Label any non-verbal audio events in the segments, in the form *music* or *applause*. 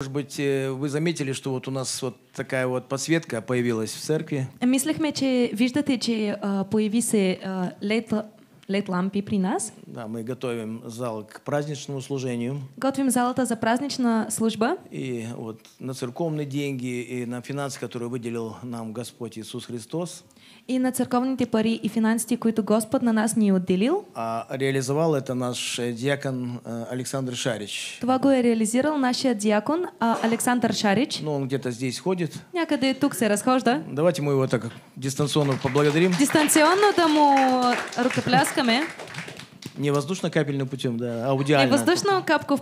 Может быть, э, вы заметили, что вот у нас вот такая вот подсветка появилась в церкви. Мислехме, че виждате, че а, появи се а, лед лед лампи при нас. Да, мы готовим зал к праздничному служению. Готовим зал это за праздничная служба. И вот на церковные деньги и на финансы, которые выделил нам Господь Иисус Христос и на церковните пари и финансите, които Господь на нас не е отделил. А реализовал это наш э, диакон э, Александр Шарич. Това го е реализирал диакон а, Александр Шарич. Ну, он где-то здесь ходит. Някъде тук се разхожда. Давайте мы его так дистанционно поблагодарим. Дистанционно да му рукопляскаме. Не воздушно-капельным путем, да, а аудиально. Не воздушно а капку в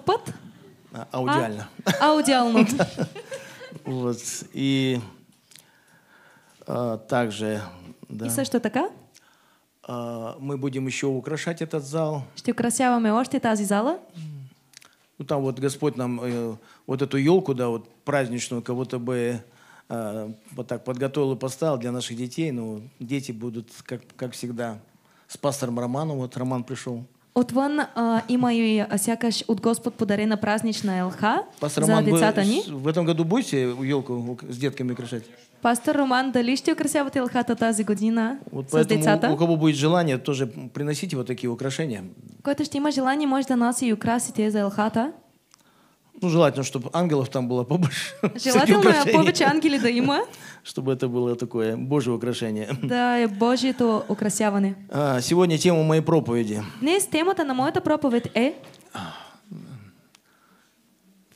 А, аудиально. А, аудиально. *laughs* Вот. И также да. И все, что така? А, мы будем еще украшать этот зал. Что Ще украсяваме още тази зала. Ну, там вот Господь нам э, вот эту елку, да, вот праздничную, кого-то бы э, вот так подготовил и поставил для наших детей. Ну, дети будут, как, как всегда, с пастором Романом. Вот Роман пришел. Отвън а, э, има и сякаш от Господ подарена празнична елха Пастор за Роман, децата ни. в этом году будете елку с детками украшать? Пастор Роман, дали ще украсявате елхата тази година вот с децата? У кого будет желание, тоже приносите вот такие украшения. Който ще има желание, може да носи и украсите за елхата. Ну, желательно, чтобы ангелов там было побольше. *laughs* Желательно побольше ангели да има. *laughs* Чтобы это было такое Божье украшение. *laughs* Да, е то украсяване. А, сегодня тема моей проповеди. Днес темата на моята проповедь е... А.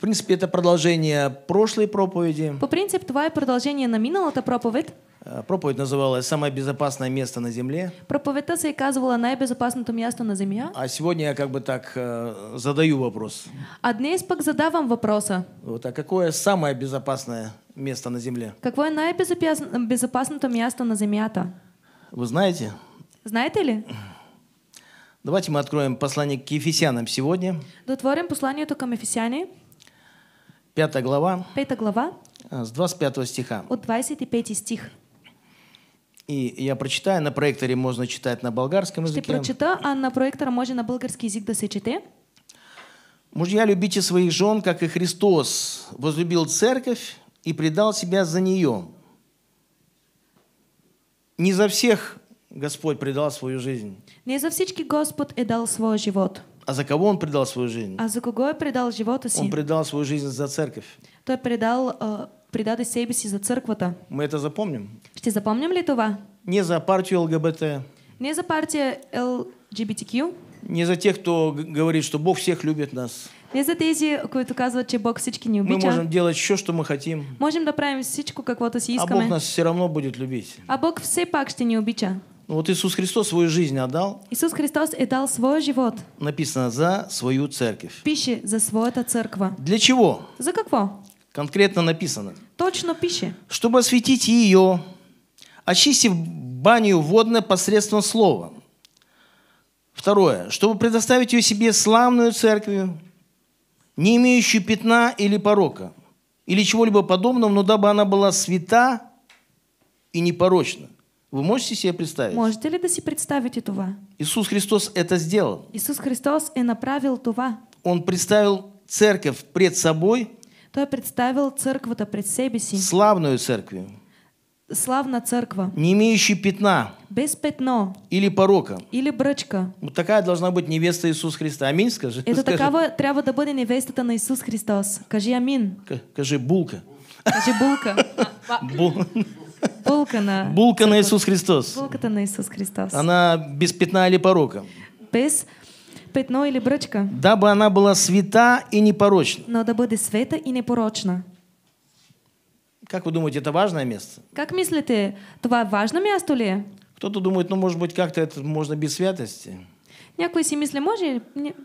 В принципе, это продолжение прошлой проповеди. По принципу, твое продолжение на минулата проповедь. Э, проповедь называлась «Самое безопасное место на земле». Проповедь се на «Найбезопасното место на земле». А сегодня я как бы так э, задаю вопрос. А днес пак вам вопроса. Вот, а какое самое безопасное место на земле? Какое найбезопасното место на земле-то? Вы знаете? Знаете ли? Давайте мы откроем послание к Ефесянам сегодня. Дотворим послание только к Ефесянам. Пятая глава. Пятая глава. Э, с 25 стиха. От 25 стих. И я прочитаю, на проекторе можно читать на болгарском языке. Ще прочита, а на проекторе можно на болгарский язык да Мужья, любите своих жен, как и Христос возлюбил церковь и предал себя за нее. Не за всех Господь предал свою жизнь. Не за всички Господь и дал свой живот. А за кого он предал свою жизнь? А за кого предал живота си? Он предал свою жизнь за церковь. Той предал э, предаде себе си за църквата. Мы это запомним. Что запомним ли това? Не за партию ЛГБТ. Не за партию ЛГБТК. Не за тех, кто говорит, что Бог всех любит нас. Не за тези, които указывает, что Бог всички ни обича. Мы можем делать все, что мы хотим. Можем да правим всичко, каквото си А Бог нас все равно будет любить. А Бог все пак что ни обича. Ну, вот Иисус Христос свою жизнь отдал. Иисус Христос отдал свой живот. Написано за свою церковь. Пише за свою церковь. Для чего? За какво? Конкретно написано. Точно пише. Чтобы осветить ее, очистив баню водное посредством слова. Второе. Чтобы предоставить ее себе славную церковью, не имеющую пятна или порока, или чего-либо подобного, но дабы она была свята и непорочна. Вы можете себе представить? Можете ли да си представить това? Иисус Христос это сделал. Иисус Христос и направил това. Он представил церковь пред собой. Той представил църквата пред себе си. Славную церковь. Славна церква. Не имеющий пятна. Без пятно. Или порока. Или бръчка. Вот такая должна быть невеста Иисус Христа. Аминь, скажи. Это скажи. такава трябва да бъде невестата на Иисус Христос. Кажи амин. К кажи булка. Кажи булка. *laughs* Бу... Булка на... Булка на Иисус Христос. Булката на Иисус Христос. Она без пятна или порока. Без пятно или брычка. Дабы она была свята и непорочна. Но да будет света и непорочна. Как вы думаете, это важное место? Как мислите, это важное место ли? Кто-то думает, ну, может быть, как-то это можно без святости. Някой си мисли, може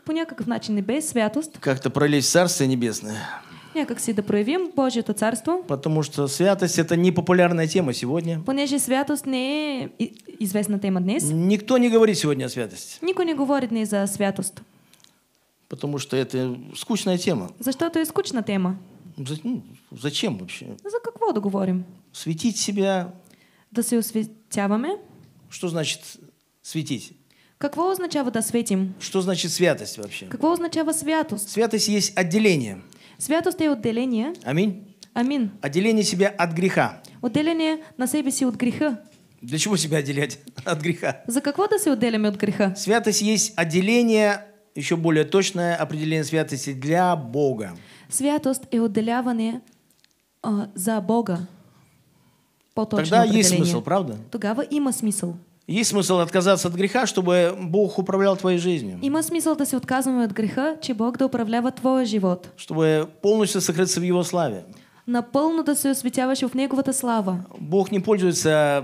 по някакъв начин и без святости. Как-то пролезть в Царствие Небесное. Някак си да проявим Божието царство. Потому что святость это не популярная тема сегодня. Понеже святость не е известна тема днес. Никто не говорит сегодня о святости. Никто не говорит не за святость. Потому что это скучная тема. За что это скучная тема? За, ну, зачем вообще? Ну, за как воду говорим? Светить себя. Да се осветяваме. Что значит светить? Какво означава да светим? Что значит святость вообще? Какво означава святость? Святость есть отделение. Святост е отделение. Амин. Амин. Отделение себя от греха. Отделение на себе си от греха. Для чего себя отделять *laughs* от греха? За какого да се отделяме от греха? Святость есть отделение, еще более точное определение святости для Бога. Святость е отделяване а, за Бога. По-точно Тогда есть смысл, правда? Тогава има смысл. Есть смысл отказаться от греха, чтобы Бог управлял твоей жизнью. Има смысл да се отказваме от греха, че Бог да управлява твоя живот. Чтобы полностью сокрыться в Его славе. Напълно да се осветяваш в Неговата слава. Бог не пользуется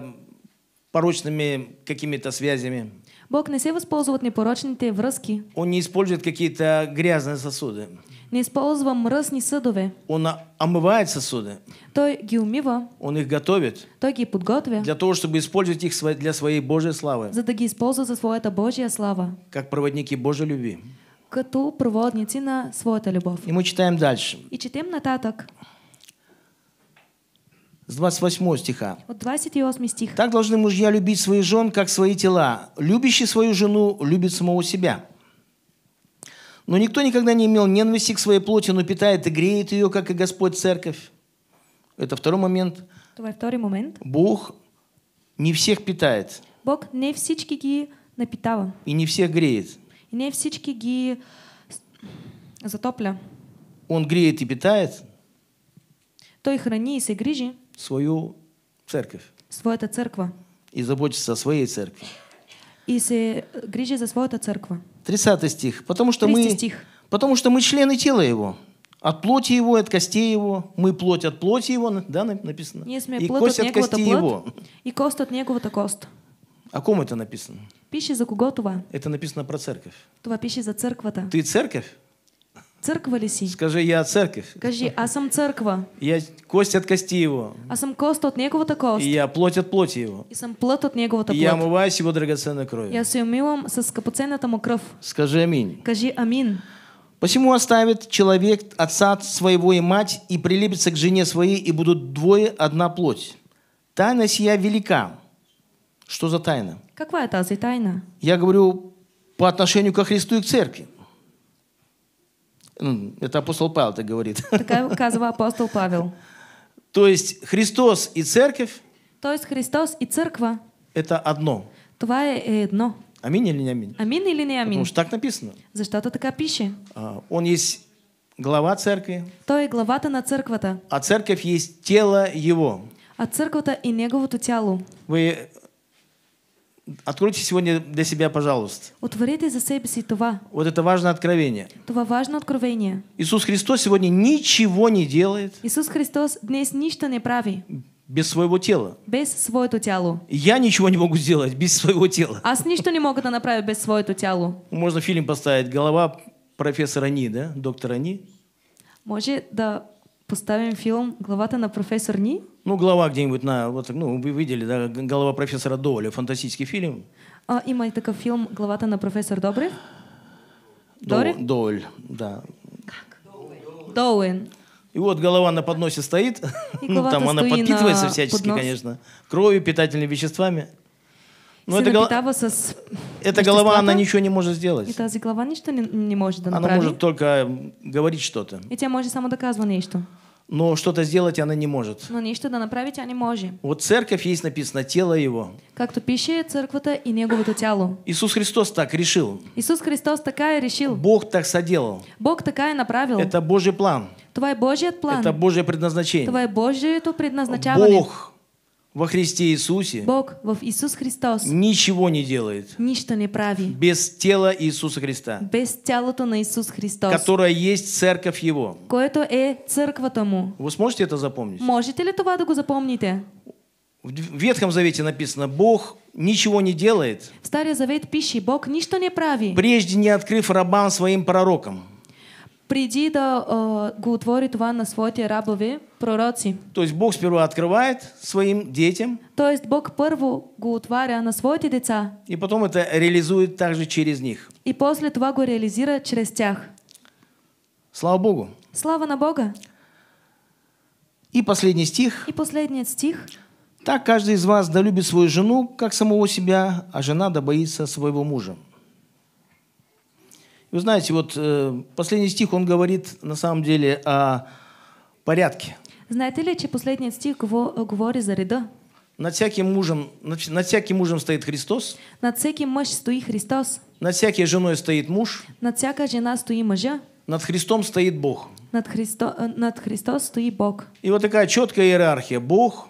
порочными какими-то связями. Бог не се възползва от непорочните връзки. Он не использует какие-то грязные сосуды. Не използвам мръсни съдове. Он а, омывает сосуды. Той ги умива. Он их готовит. Той ги подготвя. Для того, чтобы использовать их для своей Божьей славы. За да ги използва за это Божья слава. Как проводники Божьей любви. Като проводници на своята любовь. И мы читаем дальше. И читаем на нататък. С 28 стиха. От 28 стих. Так должны мужья любить своих жен, как свои тела. Любящий свою жену любит самого себя. Но никто никогда не имел ненависти к своей плоти, но питает и греет ее, как и Господь церковь. Это второй момент. Това е момент. Бог не всех питает. Бог не всички ги напитава. И не всех греет. И не всички ги затопля. Он греет и питает. Той храни и се грижи. Свою церковь. Своята църква. И заботится о своей церкви. И се грижи за своята Церковь. 30 стих. Потому что, мы, стих. потому что мы члены тела Его. От плоти его, от костей его. Мы плоть от плоти его, да, написано? Ние и плът кость от, от костей плът, его. И кост от то кост. О ком это написано? Пища за кого това? Это написано про церковь. Това пища за църквата. Ты церковь? Церковь ли си? Скажи, я церковь. Скажи, а сам църква. Я кость от кости его. А сам кост от то кост. И я плоть от плоти его. И сам плоть от неговата то плоть. я омываюсь его драгоценной кровью. Я аз се умивам с скъпоценната му кръв. Скажи аминь. Скажи аминь. Посему оставит человек отца своего и мать, и прилепится к жене своей, и будут двое одна плоть. Тайна сия велика. Что за тайна? Какая тази тайна? Я говорю по отношению ко Христу и к церкви. Ну, это апостол Павел так говорит. *laughs* Такая казва апостол Павел. То есть Христос и церковь. То есть Христос и церква. Это одно. Твое е едно. Аминь или не аминь? Аминь или не аминь? Потому что так написано. Защото такая пища? Он есть глава церкви. Той е главата на църквата. А церковь есть тело его. А църквата и неговото тяло. Вы Откройте сегодня для себя, пожалуйста. Отворите за себе си това. Вот это важное откровение. Това важно откровение. Иисус Христос сегодня ничего не делает. Иисус Христос днес ничто не прави. Без своего тела. Без своего тела. Я ничего не могу сделать без своего тела. А с ничто не могу да направить без своего тела. Можно фильм поставить «Голова профессора Ни», да? Доктора Ни. Може да поставим фильм «Главата на профессор Ни»? Ну, глава где-нибудь на... Вот, ну, вы видели, да, голова профессора Доуля, фантастический фильм. А, има и такъв филм «Главата на профессор Добрев». Дори? До, да. Как? Доуэн. И вот голова на подносе стоит, ну, там она подпитывается всячески, поднос. конечно, кровью, питательными веществами. Но ну, это, гол... с... Эта голова, она ничего не может сделать. Это тази глава ничто не, не может да Она может только говорить что-то. И тя может само доказывать казва нечто но что-то сделать она не может. Но нечто да направить она не может. Вот церковь есть написано тело его. Как то церковь то и него вот тяло. Иисус Христос так решил. Иисус Христос такая решил. Бог так соделал. Бог такая направил. Это Божий план. Твой Божий план. Это Божье предназначение. Твое Божье предназначение. Бог во Христе Иисусе Бог во Иисус Христос ничего не делает ничто не прави без тела Иисуса Христа без тялото на Иисус Христос которая есть церковь Его Кое-то е церковь тому. Вы сможете это запомнить? Можете ли това да го запомните? В Ветхом Завете написано, Бог ничего не делает. В Старый Завет пиши, Бог ничто не прави. Прежде не открыв рабам своим пророкам преди да э, го отвори това на своите рабове, пророци. То есть Бог сперва открывает своим детям. То есть Бог първо го отваря на своите деца. И потом это реализует также через них. И после това го реализира чрез тях. Слава Богу. Слава на Бога. И последний стих. И последний стих. Так каждый из вас долюбит да свою жену, как самого себя, а жена да боится своего мужа. Вы знаете, вот э, последний стих, он говорит на самом деле о порядке. Знаете ли, что последний стих говорит за реда? Над всяким мужем, над, над всяким мужем стоит Христос. Над всяким мъж стои Христос. Над всякой женой стоит муж. Над всяка жена стои мъжа. Над Христом стоит Бог. Над, Христо, э, над Христос стои Бог. И вот такая четкая иерархия. Бог.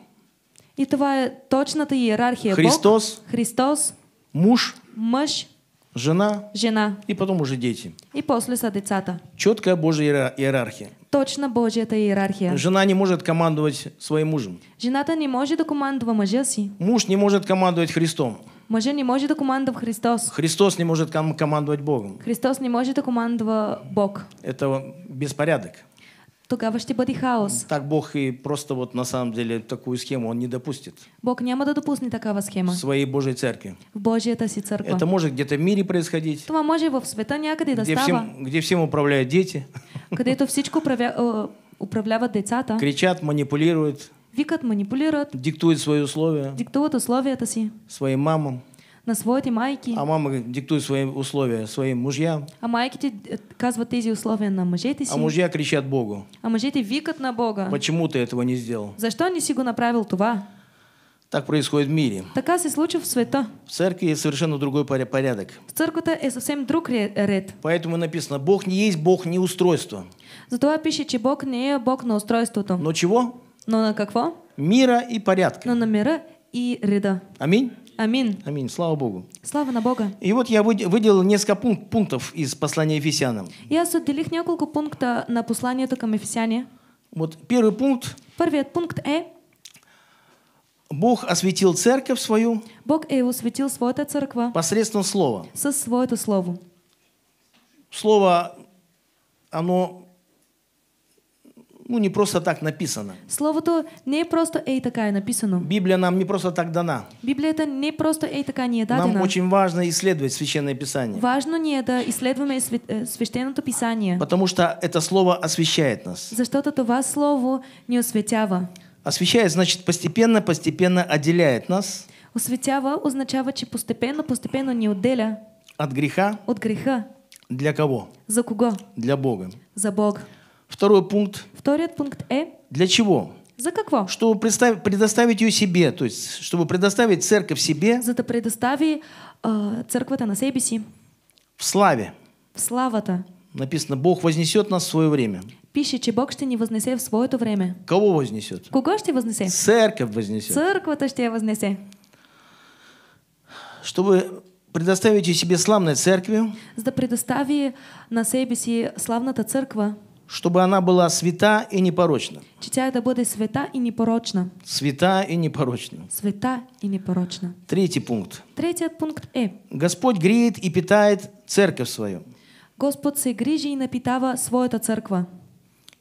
И твоя е точната иерархия. Христос. Бог, Христос. Муж. Мъж. Жена. Жена. И потом уже дети. И после са децата. Четкая Божья иерархия. Точно Божья это иерархия. Жена не может командовать своим мужем. Жената не может да командва си. Муж не может командовать Христом. Мъжа не может да Христос. Христос не может командовать Богом. Христос не может да Бог. Это беспорядок тогава ще бъде хаос. Так Бог и просто вот на самом деле такую схему он не допустит. Бог няма да допусне такава схема. В своей Божьей церкви. В Божията си църква. Это может где-то в мире происходить. Това може в света някъде да где става. Всем, где всем управляют дети. Където всичко правя, э, управляват децата. Кричат, манипулируют. Викат, манипулират. Диктуют свои условия. Диктуват условията си. Своим мамам на своите майки. А мама диктует свои условия своим мужьям. А майки ти э, казват эти условия на мъжете а си. А мужья кричат Богу. А мъжете викат на Бога. Почему ты этого не сделал? Защо не си го направил това? Так происходит в мире. Така се случва в света. В церкви есть совершенно другой порядок. В църквата е совсем друг ред. Поэтому написано, Бог не есть Бог не устройство. Затова пише, че Бог не е Бог на устройството. Но чего? Но на какво? Мира и порядка. Но на мира и реда. Аминь. Аминь. Аминь. Слава Богу. Слава на Бога. И вот я выделил несколько пунктов из послания Ефесянам. Я отделих несколько пунктов на послание към Ефесяне. Вот первый пункт. Первый пункт е «э». Бог осветил церковь свою. Бог е осветил своята Церковь. Посредством слова. Со Със своето слово. Слово, оно ну, не просто так написано. Слово то не просто ей такая написано. Библия нам не просто так дана. Библия это не просто ей такая не е дадена. Нам очень важно исследовать Священное Писание. Важно не это, исследуемое э, священное Писание. Потому что это слово освещает нас. За что то вас слово не осветява. Освещает, значит, постепенно, постепенно отделяет нас. Осветява означава, что постепенно, постепенно не отделя. От греха. От греха. Для кого? За кого? Для Бога. За Бога. Второй пункт. Вторият пункт е. Э. Для чего? За какого? Чтобы предоставить ее себе, то есть чтобы предоставить церковь себе. За да предостави э, церковь на себе си. В славе. В слава-то. Написано, Бог вознесет нас в свое время. Пишет, что Бог что не вознесет в свое своето время. Кого вознесет? Кого ще вознесет? Церковь вознесет. Церковь Църквата что я вознесет? Чтобы предоставить себе славной церкви. За предостави на себе си славната църква чтобы она была свята и непорочна. Чи тя да свята и непорочна. Свята и непорочна. Свята и непорочна. Третий пункт. Третий пункт е. Господь греет и питает церковь свою. Господь се и напитава своята църква.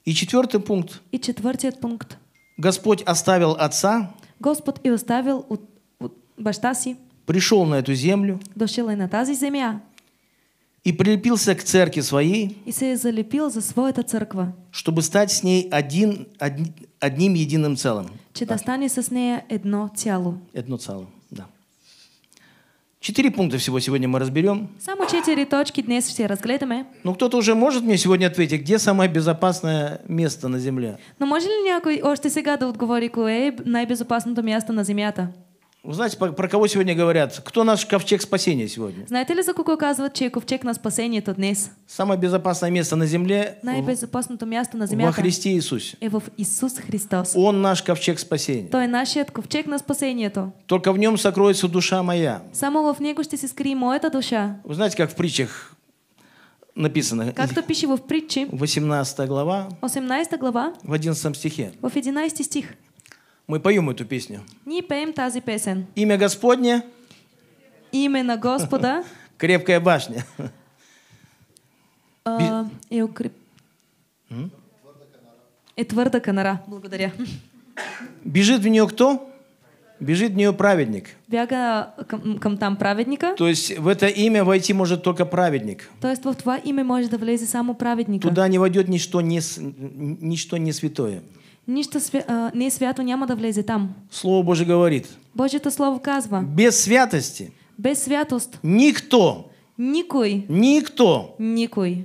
И четвертый пункт. И четвертый пункт. Господь оставил отца. Господь и оставил у от баща си. Пришел на эту землю. Дошел на тази земя и прилепился к церкви своей, и се залепил за свою своята църква, чтобы стать с ней один, одни, одним единым целым. Че да стане с ней одно цяло. Одно цело, да. Четыре пункта всего сегодня мы разберем. Само четыре точки днес все разгледаме. Ну кто-то уже может мне сегодня ответить, где самое безопасное место на земле? Но может ли някой още сега да отговори, кое е най-безопасното место на земята? Вы знаете, про, про кого сегодня говорят? Кто наш ковчег спасения сегодня? Знаете ли, за кого казват, че ковчег на спасение тот днес? Самое безопасное место на земле Най-безопасното място на земле, во Христе Иисусе. И в Иисус Христос. Он наш ковчег спасения. То и нашият ковчег на спасение то. Только в нем сокроется душа моя. Самого в него ще се скрие моята душа. Вы знаете, как в притчах написано. Как-то пишет в притче. 18 глава. 18 глава. В 11 стихе. В 11 стих. Мы поем эту песню. Ние пеем тази песен. Имя Господне. Име Господа. *laughs* Крепкая башня. А, е укреп... Е твърда канара. Благодаря. Бежит в нее кто? Бежит в нее праведник. Бяга към, там праведника. То есть в это имя войти может только праведник. То есть во това имя может да само праведник. Туда не войдет ничто не, ничто не святое. Ніщо э, не свято няма да влезе там. Слово Божие говорит. Божието слово казва. Без святости. Без святост. Никто. Никой. Никто. Никой.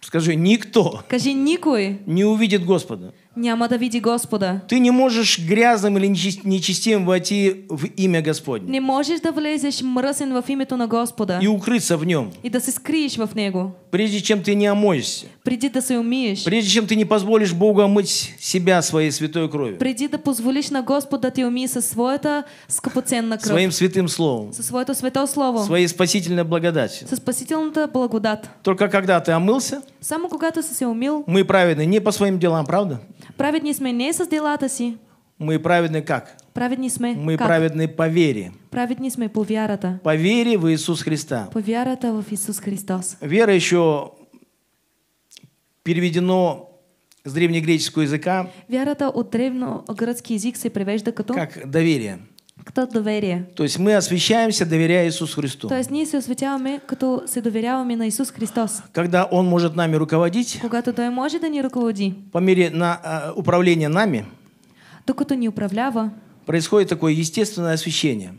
Скажи, никто. Скажи, никой. Не увидит Господа. Няма да види Господа. Ты не можешь грязным или нечестивым войти в имя Господне. Не можешь да влезешь мръсен в името на Господа. И укрыться в нем. И да се скриешь в него. Прежде чем ты не омоешься. Преди да се умиешь. Прежде чем ты не позволишь Богу омыть себя своей святой кровью. Преди да позволишь на Господа ты уми со своята скъпоценна кръв. Своим святым словом. Со своето свето словом. Своей спасительной благодатью. Со спасительната благодат. Только когда ты омылся. Само когато си умил. Мы праведны не по своим делам, правда? Праведны сме не с делата си. Мы праведны как? Праведны сме Мы как? праведны по вере. Праведны сме по вярата. По вере в Иисус Христа. По вярата в Иисус Христос. Вера еще переведено с древнегреческого языка. Вярата от древногръцки язик се превежда като как доверие. Кто доверие. То есть мы освещаемся, доверяя Иисусу Христу. То есть не се освятяваме, кто се доверяваме на Иисус Христос. Когда Он может нами руководить. Когато Той может да ни руководи. По мере на а, управления нами. Докато не управлява. Происходит такое естественное освещение.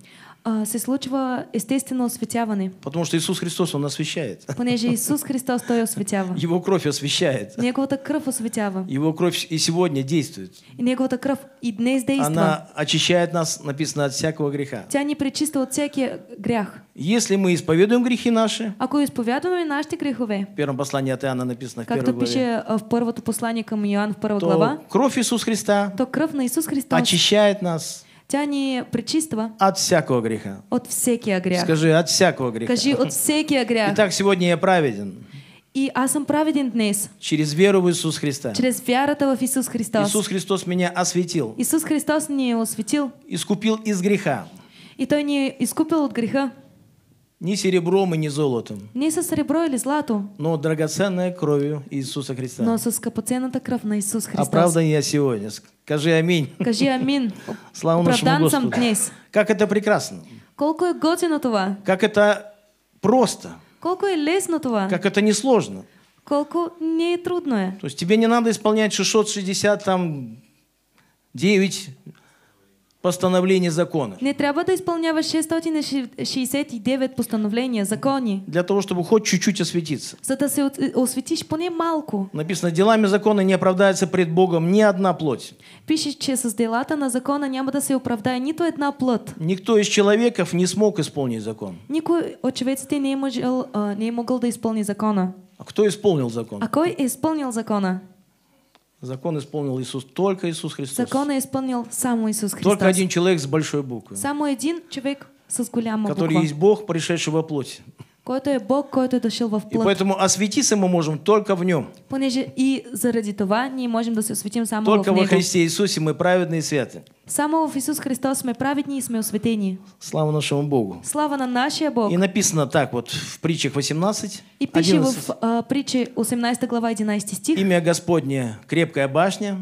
А, се случва естествено осветяване. Потому что Иисус Христос, Он освещает. Понеже Иисус Христос, Той осветява. *laughs* Его кровь освещает. Неговата кръв осветява. Его кровь и сегодня действует. И неговата кръв и днес действа. Она очищает нас, написано, от всякого греха. Тя не пречиста от всякий грех. Если мы исповедуем грехи наши, Ако исповядваме нашите грехове, в первом послании от Иоанна написано в Както главе, пише э, в първото послание към Йоан в първа глава, кровь Иисус Христа, то кръв на Иисус Христос очищает нас Тяни ни От всякого греха. От всякия грех. Скажи, от всякого греха. Скажи от всякия грех. Итак, сегодня я праведен. И а сам праведен днес. Через веру в Иисус Христа. Через веру в Иисус Христа. Иисус Христос меня осветил. Иисус Христос ни осветил. Искупил из греха. И то не искупил от греха ни серебром и ни золотом. Не со серебро или злато. Но драгоценной кровью Иисуса Христа. Но со скъпоценната кръв на Иисус а Христос. Оправдан я сегодня. Скажи аминь. *laughs* скажи аминь. *laughs* Слава нашему Господу. днес. Как это прекрасно. Колко е готино това. Как это просто. Колко и лесно това. Как это несложно. Колко не трудное! То есть тебе не надо исполнять 660 там 9 постановления закона. Не трябва да изпълнява 669 постановления, закони. Для того, чтобы хоть чуть-чуть осветиться. За да се осветиш поне малко. Написано, делами закона не оправдается пред Богом ни одна плоть. Пише, че с делата на закона няма да се оправдае нито една плът. Никто из человеков не смог исполнить закон. Никой очевидцы не е, можел, а, не е могъл да изпълни закона. А кто исполнил закон? А кой исполнил закона? Закон исполнил Иисус, только Иисус Христос. Закон исполнил сам Иисус Христос. Только один человек с большой буквы. Самый один человек с голяма буква. Который есть Бог, пришедший во плоть който е Бог, който е дошъл в плът. И поэтому осветиться мы можем только в Нем. Понеже и заради това ние можем да се осветим само только в Него. Только во Христе Иисусе мы праведные и святы. Само в Иисус Христос сме праведни и сме осветени. Слава нашему Богу. Слава на нашия Бог. И написано так вот в притчах 18. И пише в uh, притче 18 глава 11 стих. Имя Господне крепкая башня,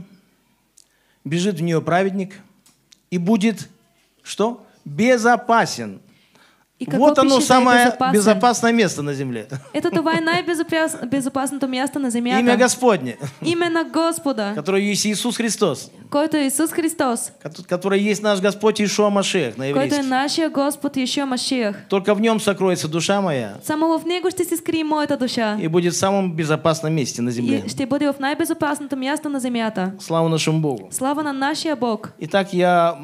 бежит в нее праведник и будет что? Безопасен. И каково вот оно самое безопасным? безопасное место на земле. Это двойное безопасное место на земле. Имя Господне. Именно Господа. Который есть Иисус Христос. Который Иисус Христос. Который есть наш Господь Ишуа Машех на еврейский. Который наш Господь Ишуа Машех. Только в нем сокроется душа моя. Самого в него что се скрие моята душа. И будет в самом безопасном месте на земле. И ще будет в най-безопасното място на земята. Слава нашему Богу. Слава на нашия Бог. Итак, я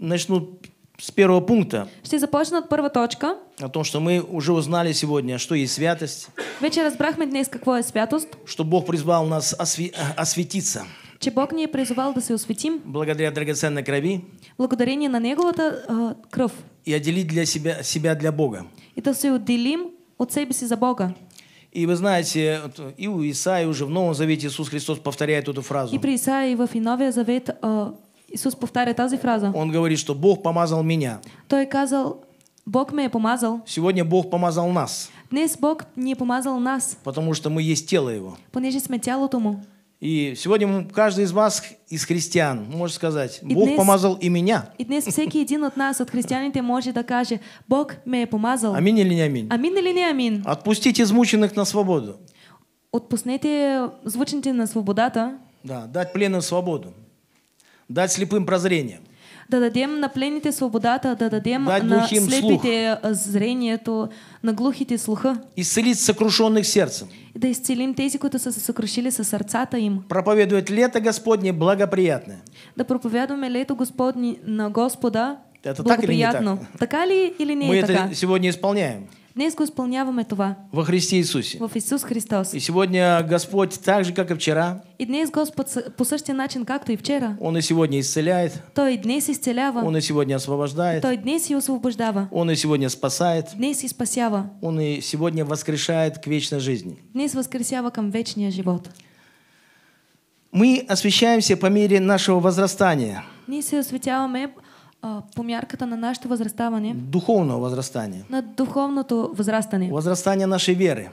начну с первого пункта. Что започна от первой точка. О том, что мы уже узнали сегодня, что есть святость. Вече разбрахме днес какво е святост. Что Бог призвал нас осве... Э, осветиться. Че Бог не е призвал да се осветим. Благодаря драгоценной крови. Благодарение на неговата э, кръв. И отделить для себя, себя для Бога. И да се отделим от себе си за Бога. И вы знаете, и у Исаи уже в Новом Завете Иисус Христос повторяет эту фразу. И при Исаии в Новия Завет э, Иисус повторяет тази фраза. Он говорит, что Бог помазал меня. Той казал, Бог меня помазал. Сегодня Бог помазал нас. Днес Бог не помазал нас. Потому что мы есть тело Его. Понеже сме тяло тому. И сегодня каждый из вас, из христиан, может сказать, Бог днес, помазал и меня. И днес всякий один от нас, от христианите, может да Бог меня помазал. Аминь или не аминь? Аминь или не аминь? Отпустите измученных на свободу. Отпуснете звучните на свободата. Да, дать пленным свободу дать слепым прозрение. Да дадем на плените свободата, да дадем дать на слепите слух. Э, то на глухите слуха. Исцелить сокрушенных сердцем. Да исцелим тези, които са се съкрушили със сърцата им. Проповедует лето Господне благоприятное. Да проповядваме лето Господне на Господа Это так так? Така ли или не Мы это така? сегодня исполняем. Днес го изпълняваме това. Во Христе Иисусе. В Иисус Христос. И сегодня Господь так же, как и вчера. И днес Господь по същия начин, както и вчера. Он и сегодня исцеляет. Той и днес исцелява. Он и сегодня освобождает. Той и днес и освобождава. Он и сегодня спасает. Днес и спасява. Он и сегодня воскрешает к вечной жизни. Днес воскресява към вечния живот. Мы освещаемся по мере нашего возрастания. Ние се осветяваме а, по мярката на нашето възраставане. Духовно възрастание. На духовното възрастане. Възрастание нашей веры.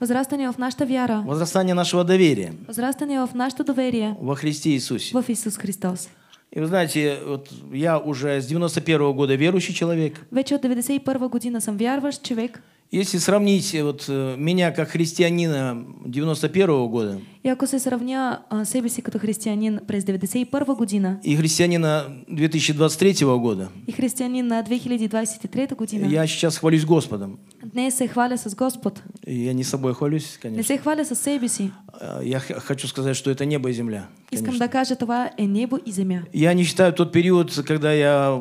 Возрастание в наша вера. Возрастание нашего доверия. Возрастание в наше доверие. Во Христе Иисусе. Во Иисус Христос. И вы знаете, вот я уже с 91 -го года верующий человек. Вече от 91 -го година сам вярваш человек. Если сравнить э, вот э, меня как христианина 91 года. И ако се сравня а, себе си като християнин през 91 година. И христианина 2023 года. И христианина 2023 година. Я сейчас хвалюсь Господом. Днес се хваля с Господ. Я не собой хвалюсь, конечно. Не се хваля с себе си. А, я хочу сказать, что это небо и земля. Искам да кажа, това е небо и земя. Я не считаю тот период, когда я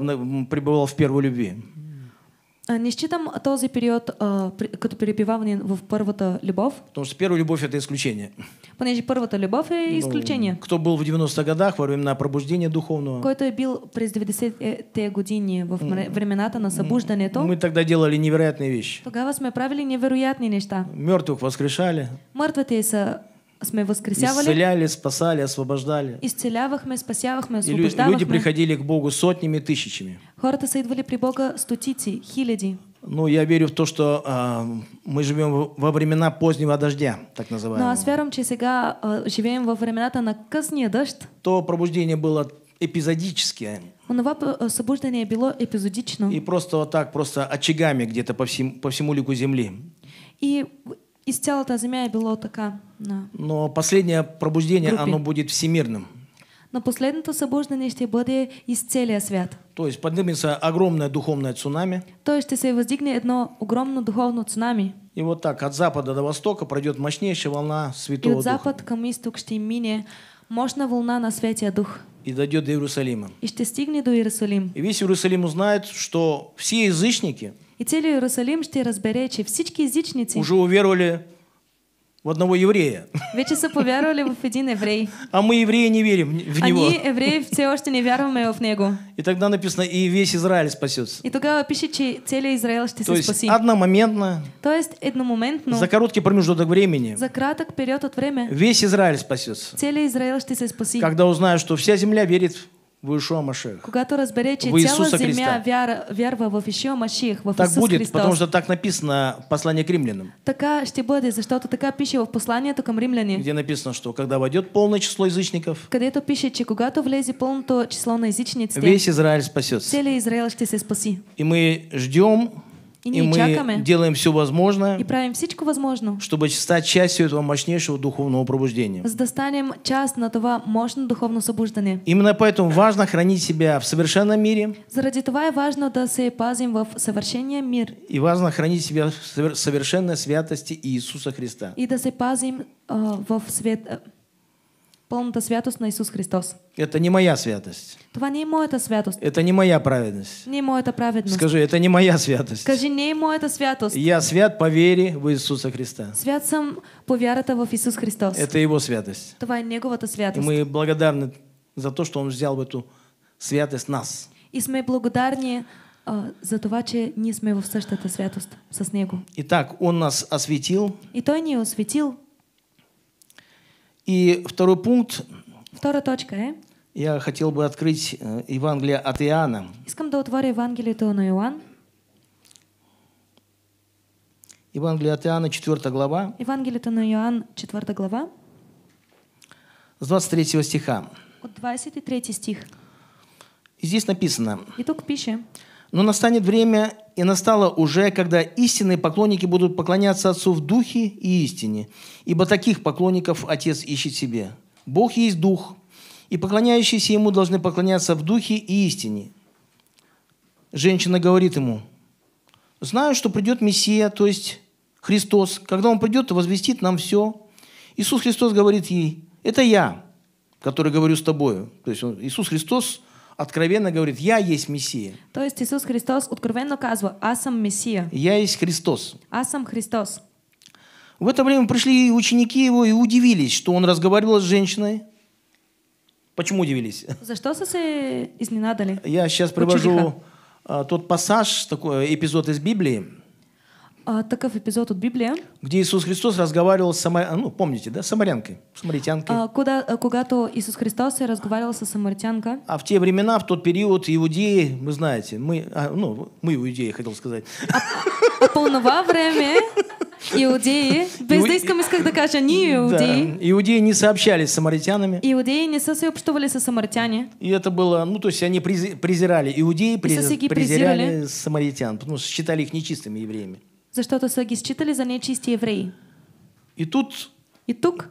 пребывал в первой любви. Э, не считам този период а, при, като пребиваване в първата любов. Потому что первая любовь это исключение. Понеже първата любов е ну, исключение. кто был в 90-х годах во времена пробуждения духовного. Който е бил през 90-те години в времената на събуждането. Мы тогда делали невероятные вещи. Тогава сме правили невероятни неща. Мертвых воскрешали. Мъртвите са сме воскресявали. Исцеляли, спасали, освобождали. Исцелявахме, спасявахме, освобождавахме. И люди приходили к Богу сотнями, тысячами. Хората са идвали при Бога стотици, хиляди. Ну, я верю в то, что э, мы живем во времена позднего дождя, так ну, а называемого. Но аз вярвам, че сега э, живеем во времената на късния дождь? То пробуждение было эпизодическое. Онова пробуждение было эпизодично. И просто вот так, просто очагами где-то по, всем, по всему лику земли. И из тела та земля было такая. Да. Но последнее пробуждение, группе. оно будет всемирным. Но последното събуждане ще бъде из целия свят. То есть поднимется огромное духовное цунами. То есть се воздигне одно огромное духовное цунами. И вот так от запада до востока пройдет мощнейшая волна Святого Духа. И от запад към исток ще мине мощная волна на Святия а Дух. И дойдет до Иерусалима. И ще стигне до Иерусалим. И весь Иерусалим узнает, что все язычники и целый Иерусалим ще разбере, че всички язычницы уже уверовали в одного еврея. Вече са в один еврей. А мы евреи не верим в а него. Они ние евреи все още не вярваме в него. И тогда написано, и весь Израиль спасется. И тогава пише, что целият Израил ще То есть одномоментно. То есть одномоментно. За короткий промежуток времени. За краток период от времени. Весь Израиль спасется. Целият Израил ще се спаси. Когда узнают, что вся земля верит в Ишуа Машех. в Иисуса тяло, земля, вяра, в Ишуа Машех, в так Иисус будет, Христос. потому что так написано в послании к римлянам. Така за что защото такая пища в послании только римляни. Где написано, что когда войдет полное число язычников, Когда където пише, че когато влезе пълното число на язычниц. весь Израиль спасется. Целият Израил ще се спаси. И мы ждем и, мы чакаме. делаем все возможное, и правим всичко возможно, чтобы стать частью этого мощнейшего духовного пробуждения. За да станем част на това мощно духовно събуждане. Именно поэтому важно хранить себя в совершенном мире. Заради това е важно да се пазим в съвършения мир. И важно хранить себя в совершенной святости Иисуса Христа. И да се пазим э, в свет... А, Пълната святост на Исус Христос. Это не моя святость. Това не е моята святост. Это не моя праведность. Не е моята праведност. Скажи, это не моя святость. Скажи, не е моята святост. Я свят по вере в Иисуса Христа. Свят съм по вярата в Исус Христос. Это его святость. Това е неговата святост. И мы благодарны за то, что он взял эту святость нас. И сме благодарни а, за това, че ние сме в същата святост с него. Итак, он нас осветил. И той ни е осветил. И второй пункт. Вторая точка, э? Я хотел бы открыть э, Евангелие от Иоанна. Искам да отворя то на Иоанн. Евангелие от Иоанна, 4 глава. Евангелие то на Иоанн, 4 глава. С 23 стиха. От 23 стих. И здесь написано. И только пища. Но настанет время, и настало уже, когда истинные поклонники будут поклоняться Отцу в духе и истине, ибо таких поклонников Отец ищет себе. Бог есть Дух, и поклоняющиеся Ему должны поклоняться в духе и истине. Женщина говорит ему, «Знаю, что придет Мессия, то есть Христос. Когда Он придет, то возвестит нам все». Иисус Христос говорит ей, «Это я, который говорю с тобою». То есть Иисус Христос – откровенно говорит, я есть Мессия. То есть Иисус Христос откровенно казва, аз сам Мессия. Я есть Христос. Аз сам Христос. В это время пришли ученики его и удивились, что он разговаривал с женщиной. Почему удивились? За что се изненадали? Я сейчас привожу Учениха. тот пассаж, такой эпизод из Библии, а, Таков эпизод от Библии. Где Иисус Христос разговаривал с самар... А, ну, помните, да, самарянкой, самаритянкой. А, куда, э, когато Иисус Христос разговаривал со самаритянкой. А в те времена, в тот период, иудеи, вы знаете, мы, а, ну, мы иудеи, хотел сказать. А, а полного времени Иудеи, без да искам исках да не иудеи. Да. Иудеи не сообщались с самаритянами. Иудеи не сообщували со самаритяне. И это было, ну то есть они презирали иудеи, презирали, презирали самаритян, потому что считали их нечистыми евреями. Защото са ги считали за нечисти евреи. И тут И тук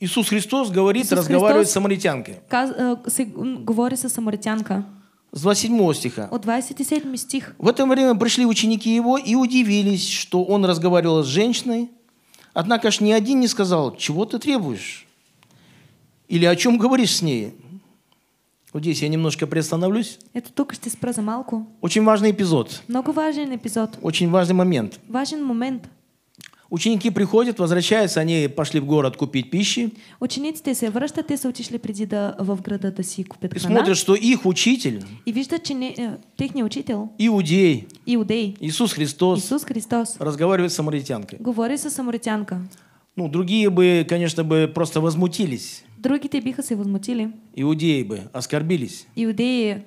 Иисус Христос говорит, Иисус разговаривает с самаритянкой. Каз, э, а, говорит со самаритянка. С 27 стиха. От 27 стих. В это время пришли ученики его и удивились, что он разговаривал с женщиной. Однако ж ни один не сказал, чего ты требуешь? Или о чем говоришь с ней? Вот здесь я немножко приостановлюсь. Это только что спра за малко. Очень важный эпизод. Много важный эпизод. Очень важный момент. Важный момент. Ученики приходят, возвращаются, они пошли в город купить пищи. Учениците се връщат, те са приди до во в города до си купят храна. Смотрят, что их учитель. И виждат, че не, э, техния учител. Иудей. Иудей. Иисус Христос. Иисус Христос. Разговаривает с самаритянкой. Говорит со самаритянкой. Ну, другие бы, конечно, бы просто возмутились. Другие биха се возмутили. Иудеи бы оскорбились. Иудеи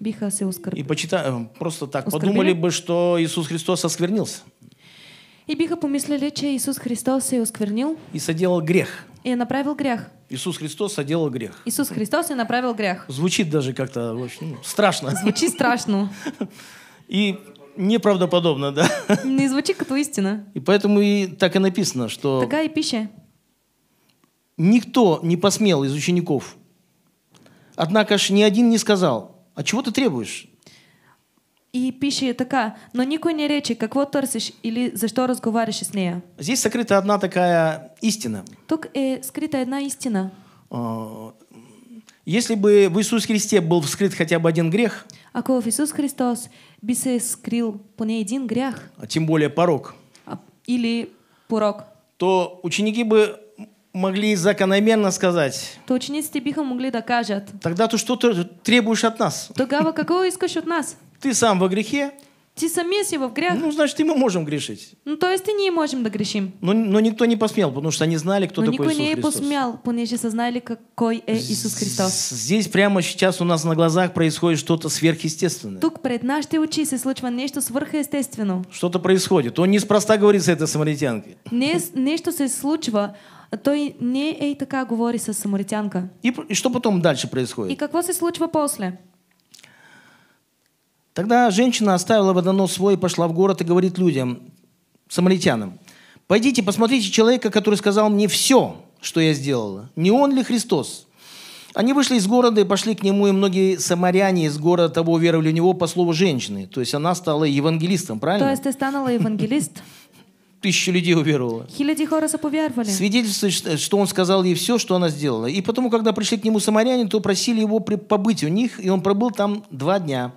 биха се оскорбили. И почита... Э, просто так оскорбили? подумали бы, что Иисус Христос осквернился. И биха помислили, что Иисус Христос се осквернил. И соделал грех. И направил грех. Иисус Христос соделал грех. Иисус Христос и направил грех. Звучит даже как-то очень ну, страшно. Звучит страшно. *laughs* И Неправдоподобно, да. Не звучит как истина. И поэтому и так и написано, что... Такая пища. Никто не посмел из учеников. Однако ж ни один не сказал, а чего ты требуешь? И пища такая, но никакой не речи, как вот торсишь или за что разговариваешь с ней. Здесь сокрыта одна такая истина. Только э, скрыта одна истина. А, если бы в Иисусе Христе был вскрыт хотя бы один грех, ако в Иисус Христос би се скрил поне един грях, а тем более порог, а, или порог, то ученики бы могли закономерно сказать. То учениците биха могли да Тогда то что ты требуешь от нас? Тогава какого искаш от нас? Ты сам во грехе. Ти самец его в грех. Ну, значит, и мы можем грешить. Ну, то есть и не можем да Но, но никто не посмел, потому что они знали, кто но такой Иисус не Христос. посмел, понеже знали, какой э Иисус Христос. Здесь прямо сейчас у нас на глазах происходит что-то сверхъестественное. Тук пред нашите очи се случва нечто сверхъестественное. Что-то происходит. Он неспроста говорит с этой самаритянкой. Не, нечто се случва, той не ей така говори с самаритянка. И, и что потом дальше происходит? И какво се случва после? Тогда женщина оставила водонос свой и пошла в город и говорит людям, самаритянам, «Пойдите, посмотрите человека, который сказал мне все, что я сделала. Не он ли Христос?» Они вышли из города и пошли к нему, и многие самаряне из города того веровали в него по слову женщины. То есть она стала евангелистом, правильно? То есть ты стала евангелист? *laughs* Тысячу людей уверовала. Свидетельствует, что он сказал ей все, что она сделала. И потому, когда пришли к нему самаряне, то просили его побыть у них, и он пробыл там два дня.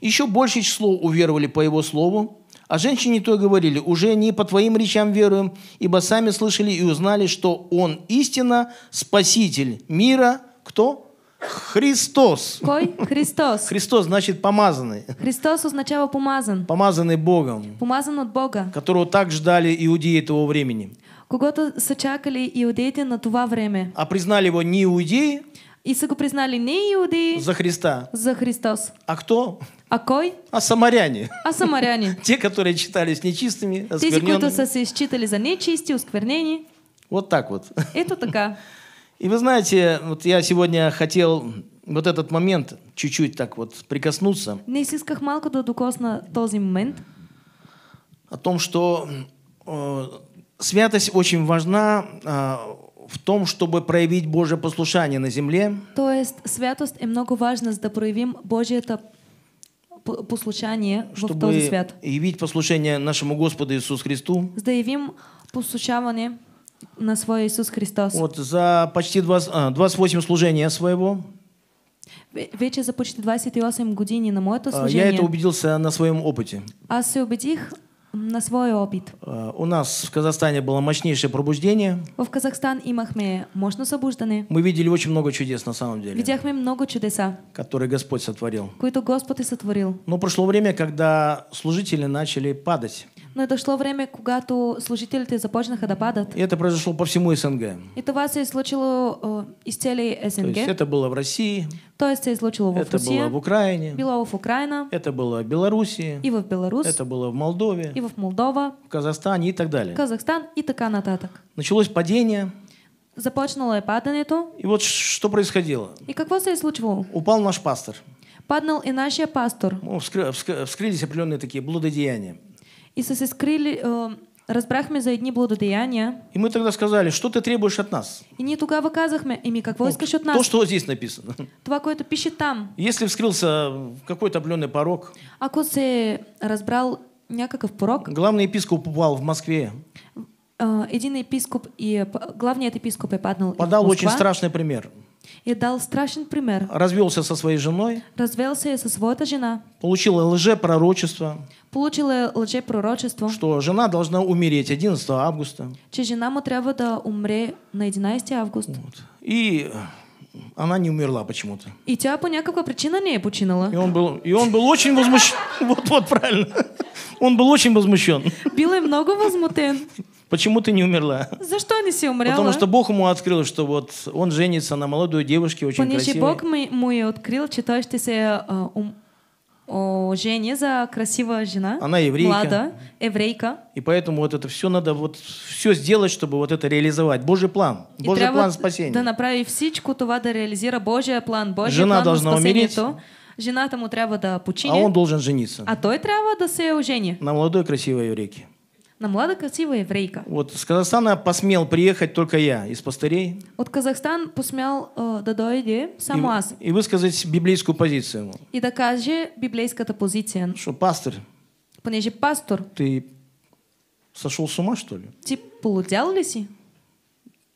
Еще большее число уверовали по его слову, а женщине той говорили, уже не по твоим речам веруем, ибо сами слышали и узнали, что он истинно спаситель мира, кто? Христос. Кой? Христос. Христос значит помазанный. Христос означало помазан. Помазанный Богом. Помазан от Бога. Которого так ждали иудеи того времени. Когато са чакали иудеите на това время. А признали его не иудеи, Иса признали не иуди. За Христа. За Христос. А кто? А кой? А самаряне. А самаряне. *laughs* Те, которые читались нечистыми, оскверненными. Те, которые считали за нечисти, осквернени. Вот так вот. Это такая. *laughs* И вы знаете, вот я сегодня хотел вот этот момент чуть-чуть так вот прикоснуться. Не исках малко да докосна този момент. О том, что э, святость очень важна э, в том, чтобы проявить Божье послушание на земле. То есть святость и много важно, да проявим Божье это послушание чтобы в този свят. явить послушание нашему Господу Иисусу Христу. Да явим послушание на свой Иисус Христос. Вот за почти 20, а, 28 служения своего. Вече за почти 28 години на моето служение. А, я это убедился на своем опыте. А се убедих на свой опыт. Э, у нас в Казахстане было мощнейшее пробуждение. В Казахстан и имахме можно собуждены. Мы видели очень много чудес на самом деле. Видяхме много чудеса. Которые Господь сотворил. Които Господь и сотворил. Но прошло время, когда служители начали падать. Но дошло время, когато служители започнаха да падат. И это произошло по всему СНГ. И това се е случило из целей СНГ. То есть это было в России. То есть это е случило в Это Русия, было в Украине. Было в Украине. Это было в Белоруссии. И в Беларусь. Это было в Молдове. И в Молдова. В Казахстане и так далее. Казахстан и така нататък. Началось падение. Започнало е то. И вот что происходило. И как се е случило? Упал наш пастор. Паднал и наш пастор. Ну, вскры, вскры, вскрылись определенные такие блудодеяния. И са се скрили, э, разбрахме за едни блудодеяния. И мы тогда сказали, что ты требуешь от нас? И ние тогава казахме, еми, какво как искаш от нас? То, что здесь написано. Това, което пишет там. Если вскрылся какой-то определенный порог. Ако се разбрал някакъв порог? Главный епископ упал в Москве. Един э, епископ и главният епископ е паднал Подал очень страшный пример. И дал страшный пример. Развелся со своей женой. Развелся со своей жена. Получила лжепророчество. Получила лжепророчество. Что жена должна умереть 11 августа. Че жена му трябва да умре на 11 августа. Вот. И она не умерла почему-то. И тебя по никакой причине не починала. И он был, и он был очень возмущен. *laughs* Вот, вот, правильно. Он был очень возмущен. Был и много возмутен. Почему ты не умерла? За что она не умерла? Потому что Бог ему открыл, что вот он женится на молодой девушке, очень Понеже красивой. Бог ему и открыл, что то, что се о жене за красивая жена. Она еврейка. Млада, еврейка. И поэтому вот это все надо вот все сделать, чтобы вот это реализовать. Божий план. Божий и план спасения. Да направи всичко то да реализира Божий план. Божий жена план должна умереть. Жена тому трябва да почине. А он должен жениться. А той трябва да се ожени. На молодой красивой еврейке. Она молодая, красивая еврейка. Вот с Казахстана посмел приехать только я, из пастырей. От Казахстан посмел э, да дойде сам аз. И, и высказать библейскую позицию. И докаже библейската позиция. Что, пастор? Понеже пастор. Ты сошел с ума, что ли? Ты полудел ли си?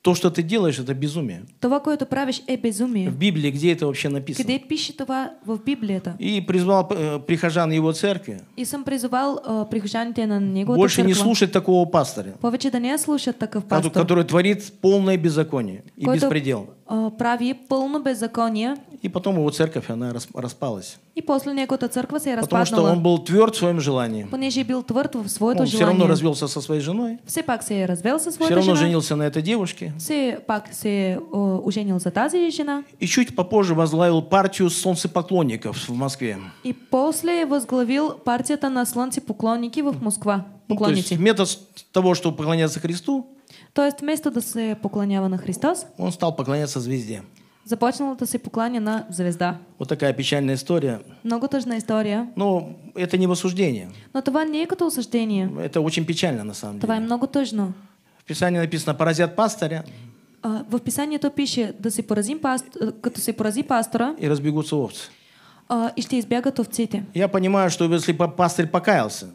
То, что ты делаешь, это безумие. Това, ты правишь, это безумие. В Библии где это вообще написано? Где пишет това в Библии это? И призвал э, прихожан его церкви. И сам призвал э, прихожаните на него. Больше церква, не слушать такого пастора. Повече да не слушать таков пастор. Который творит полное беззаконие и беспредел. Э, прави полно беззаконие. И потом его церковь, она распалась. И после него церковь се Потому что он был тверд в своем желании. Понеже был тверд в своем желании. все равно развелся со своей женой. Все пак се развелся со своей Все равно жена. женился на этой девушке. Все пак се уженил за тази жена. И чуть попозже возглавил партию солнцепоклонников в Москве. И после возглавил партията на солнцепоклонники в Москва. Ну, то есть метод того, чтобы поклоняться Христу, то есть вместо да се поклонява на Христос, он стал поклоняться звезде. Започналата се покланя на звезда. Вот такая печальная история. Много тъжна история. Но это не осуждение. Но това не е като осъждение. Это очень печально на самом деле. Това е много тъжно. В Писании написано «поразят пастыря». А, в в то пише да се поразим паст... като се порази пастора. И разбегутся овцы. А, и ще избягат овците. Я понимаю, что если пастырь покаялся.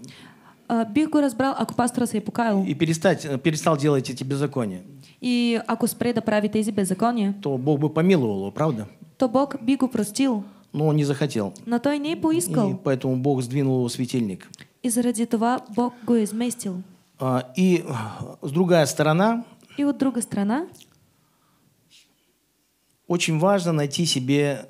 А, бих го разбрал, ако пастора се е покаял. И перестать, перестал делать эти беззакония. И ако спре да прави тези беззакония, то Бог бы помиловал его, правда? То Бог би го простил. Но он не захотел. Но той не поискал. И поэтому Бог сдвинул его светильник. И заради това Бог го изместил. А, и с другая сторона... И вот другая сторона... Очень важно найти себе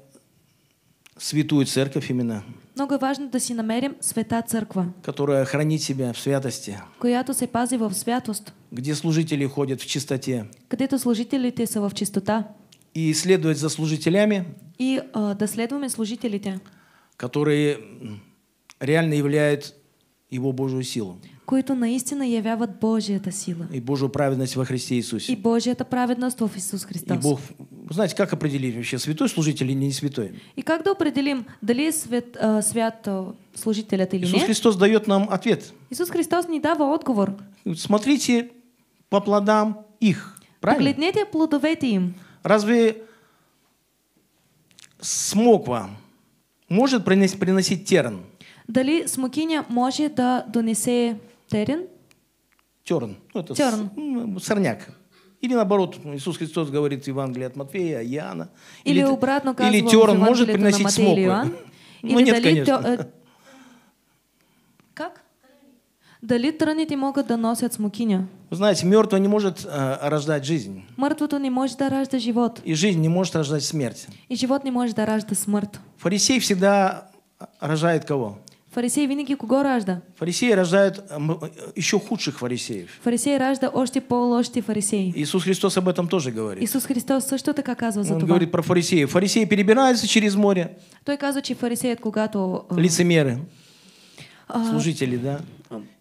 святую церковь именно. Много важно да си намерим света църква. Которая хранит себя в святости. Която се пази в святост. Где служители ходят в чистоте. Където служителите са в чистота. И следовать за служителями. И а, да следваме служителите. Которые реально являют его Божью силу които наистина явяват Божията сила. И Божью праведность во Христе Иисусе. И Божията праведность в Иисус Христос. И Бог, знаете, как определим вообще, святой служитель или не святой? И как да определим, дали свят, э, свят а, служителят или Иисус нет? Иисус Христос дает нам ответ. Иисус Христос не дава отговор. Смотрите по плодам их. Правильно? Погледнете плодовете им. Разве смоква может приносить терн? Дали смокиня може да донесе Терен? Терн. Ну, это Терн. сорняк. Или наоборот, Иисус Христос говорит в Евангелии от Матфея, Иоанна. Или, или обратно Или терн может приносить смоку. Иоанн, *laughs* ну нет, дали конечно. Те, э, как? Дали тръните могут да носят смокиня? Вы знаете, мертвый не может э, рождать жизнь. Мъртвото не может да ражда живот. И жизнь не может рождать смерть. И живот не может да ражда смърт. Фарисей всегда рожает кого? Фарисеи, винаги кого ражда? Фарисеи рождают э, э, еще худших фарисеев. Фарисеи ражда още по-лошти фарисеи. Иисус Христос об этом тоже говорит. Иисус Христос също така казва за Он това. говорит про фарисеев. Фарисеи перебираются через море. Той казва, че фарисеят когато... Э, Лицемеры. А, Служители, да?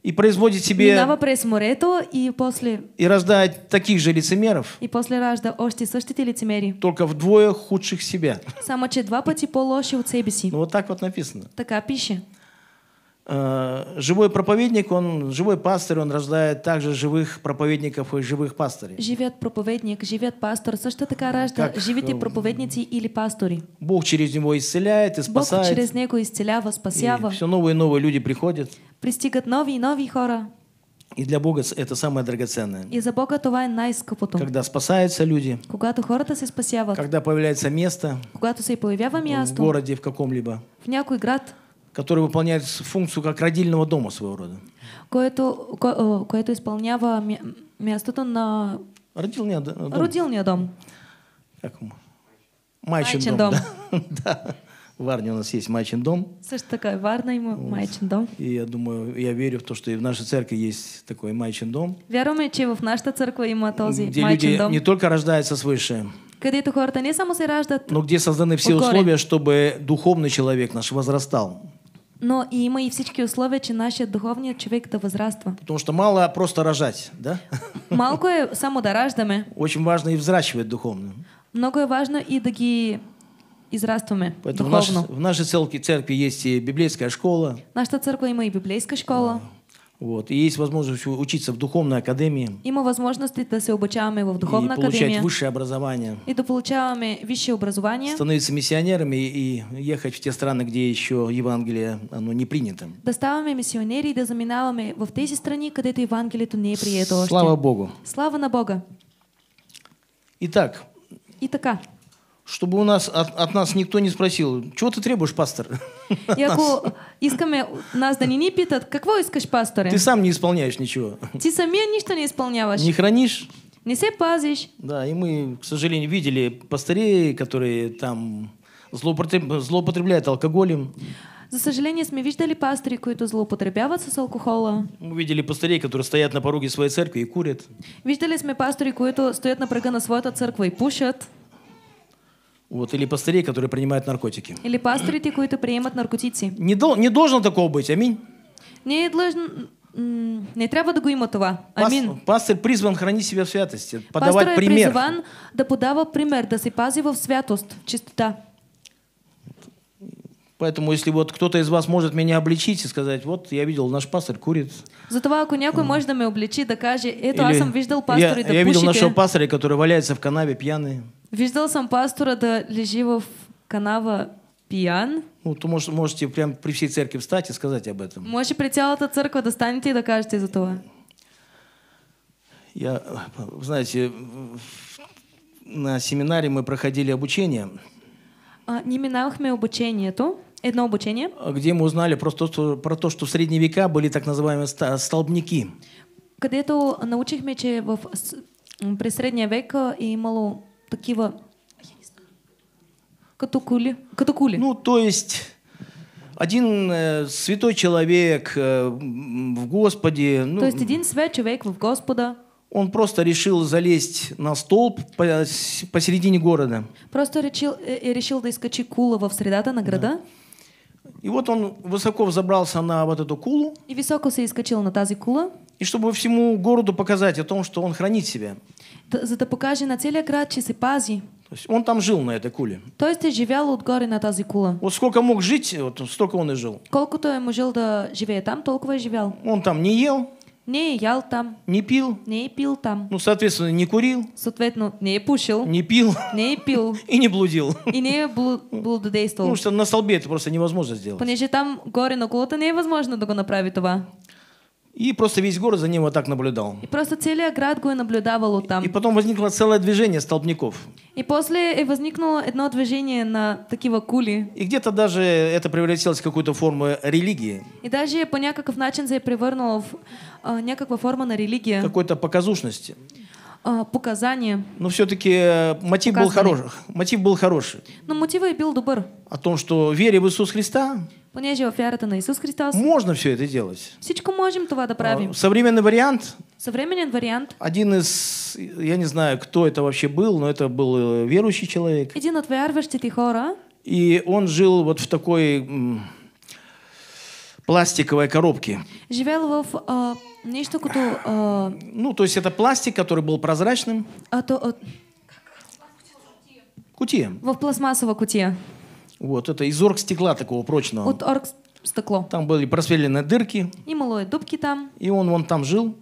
И производит себе... Минава през морето и после... И рождает таких же лицемеров. И после ражда още същите лицемери. Только вдвое худших себя. Само че два пъти по-лоши от себе си. Ну вот так вот написано. Така пише. Э, живой проповедник, он живой пастор, он рождает также живых проповедников и живых пастырей. Живет проповедник, живет пастор, също така ражда как живите э, проповедници или пастори. Бог через него исцеляет и спасает. Бог через него исцелява, спасява. И все новые и новые люди приходят. пристигают новые и нови хора. И для Бога это самое драгоценное. И за Бога това е най-скъпото. Когда спасаются люди. Когато хората се спасяват. Когда появляется место. Когато се появява място. В городе в каком-либо. В някой град который выполняет функцию как родильного дома своего рода. Което, ко, э, което изпълнява мястото на... Родилния дом. Родилния дом. Как Майчин, майчин дом. дом. Да. *laughs* да. В Варне у нас есть майчин дом. Слушай, такая Варна и вот. майчин дом. И я думаю, я верю в то, что и в нашей церкви есть такой майчин дом. Вярваме, че в нашата църква има този где люди не только рождаются свыше, където не само се но где созданы все условия, чтобы духовный человек наш возрастал. Но и мои все всички условия, че наши духовные человек да възраства. Потому что мало просто рожать, да? Малко е само да раждаме. Очень важно и взращивать духовно. многое важно и такие израствами Поэтому В нашей, в нашей церкви, церкви есть и библейская школа. наша церковь има и библейска школа. Вот. И есть возможность учиться в духовной академии. Има возможности да се обучаваме в духовной академии. и получать высшее образование. И да получаваме высшее образование. Становиться миссионерами и ехать в те страны, где еще Евангелие оно не принято. Да ставаме миссионери и да заминаваме в тези страны, където Евангелието не е прието Слава още. Богу. Слава на Бога. Итак. И така чтобы у нас от, от нас никто не спросил, чего ты требуешь, пастор? *laughs* Яко искаме нас да не ни питат, какво искаш, пасторе? Ты сам не исполняешь ничего. Ты самия ничто не исполняешь. Не хранишь? Не се пазишь. Да, и мы, к сожалению, видели пастырей, которые там злоупотребляют алкоголем. За сожаление, мы видели пастырей, которые злоупотребляют с алкоголем. Мы видели пастырей, которые стоят на пороге своей церкви и курят. Видели мы пастырей, которые стоят на пороге на своей церкви и пушат. Вот, или пастырей, которые принимают наркотики. Или пастырите, които приемат наркотици. Не, дол, не должно такого быть, аминь. Не должно, не трябва да го има това. Амин. Пастор призван хранить себя в святости, подавать Пастор пример. Пастор призван да подава пример, да се пази в святост, чистота. Поэтому, если вот кто-то из вас может меня обличить и сказать, вот я видел, наш пастор курит. за того, някой некой да ме обличи, да каже, это я сам видел виждал пастори я, да я пушите. видел нашего пастора, который валяется в канаве пьяный. Виждал сам пастора да лежи в канава пьян. Ну, то может, можете прям при всей церкви встать и сказать об этом. Можете при эта церковь да и докажете из за това. Я, знаете, на семинаре мы проходили обучение. А, не обучение то, одно обучение. А где мы узнали просто что, про то, что в средние века были так называемые столбники. Когда это Където научихме, че в, при средние века е имало такива катукули. катукули. Ну, то есть один э, святой человек э, в Господе. Ну, то есть один святой человек в Господа. Он просто решил залезть на столб по посередине города. Просто решил, э, э решил доискочи кулова в средата на города. Да. И вот он высоко взобрался на вот эту кулу. И высоко соискочил на тази кула. И чтобы всему городу показать о том, что он хранит себя. За да покаже на целый град, че пази. То есть он там жил на этой куле. То есть живял горы на тази кула. Вот сколько мог жить, вот столько он и жил. Сколько то ему жил да живее там, толково е живял. Он там не ел. Не ел там. Не пил. Не пил там. Ну, соответственно, не курил. Соответственно, не пушил. Не пил. Не пил. *laughs* И не блудил. И не блуд, блудодействовал. Потому что на столбе это просто невозможно сделать. Понеже там горе на то невозможно да направить направи и просто весь город за ним вот так наблюдал. И просто целый град его наблюдал вот там. И потом возникло целое движение столбников. И после возникло одно движение на такие вакули. И где-то даже это превратилось в какую-то форму религии. И даже по некаков начин се превърнало в э, някаква форма на религия. Какой-то показушности. Э, показание. Но все-таки э, мотив Показание. был хороший. Мотив был хороший. Но мотив и был добр. О том, что вере в Иисус Христа Понеже вярата на Иисус Христос. Можно все это делать. Всичко можем това да а, правим. Современный вариант. Современный вариант. Один из, я не знаю, кто это вообще был, но это был э, верующий человек. Один от вярващите хора. И он жил вот в такой пластиковой коробке. Живел в э, нечто, като, э, Ну, то есть это пластик, который был прозрачным. А то... Кутия. В пластмассовой кутия. Вот, это из оргстекла такого прочного. От оргстекло. Там были просверлены дырки. И малой дубки там. И он вон там жил.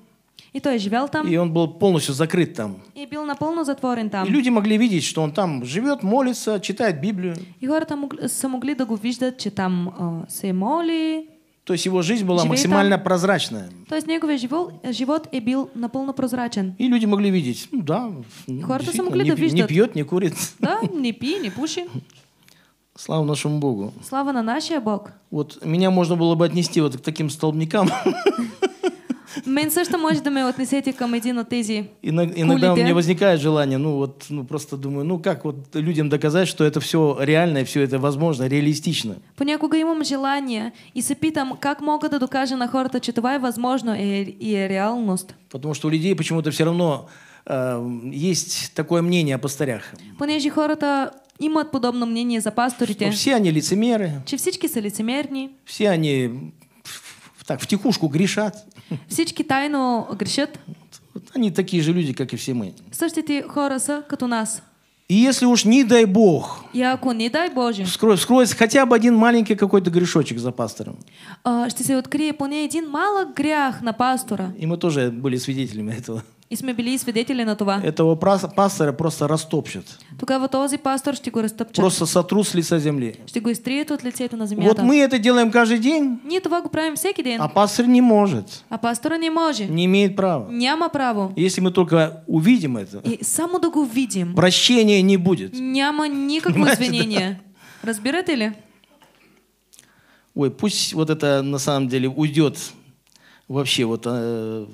И то я живел там. И он был полностью закрыт там. И был наполно затворен там. И люди могли видеть, что он там живет, молится, читает Библию. И хората са могли да го виждат, там а, се моли. То есть его жизнь была максимально там. прозрачная. То есть неговия живот, живот и был наполно прозрачен. И люди могли видеть, ну да, хората са могли не, да не пьет, не курит. Да, не пи, не пуши. *laughs* Слава нашему Богу. Слава на нашия Бог. Вот меня можно было бы отнести вот к таким столбнякам. Мен също може да ме отнесете към един от тези Иногда, иногда у меня возникает желание, ну вот, ну просто думаю, ну как вот людям доказать, что это все реально, все это возможно, реалистично. Понякога имам желание и се питам, как могут да докажа на хората, че това е и, и реалност. Потому что у людей почему-то все равно э, есть такое мнение о пастырях. Понеже хората Имат подобно мнение за пасторите. Но ну, все они лицемеры. Че всички са лицемерни. Все они так, в тихушку грешат. Всички тайно грешат. Они такие же люди, как и все мы. ты хороса, как у нас. И если уж не дай Бог, Яко, не дай Боже, вскро, вскроется хотя бы один маленький какой-то грешочек за пастором. А, что се открие поне один малый грех на пастора. И мы тоже были свидетелями этого. И сме били свидетели на това. Этого пастора просто растопчет. вот този пастор ще го разтопчат. Просто сотру с лица земли. Ще го изтрият от лицето на земята. Вот мы это делаем каждый день. Ние това го правим всеки ден. А пастор не может. А пастора не може. Не имеет права. Няма право. Если мы только увидим это. И само да го видим. Прощения не будет. Няма никакво извинения. Да. Разберете ли? Ой, пусть вот это на самом деле уйдет вообще вот э,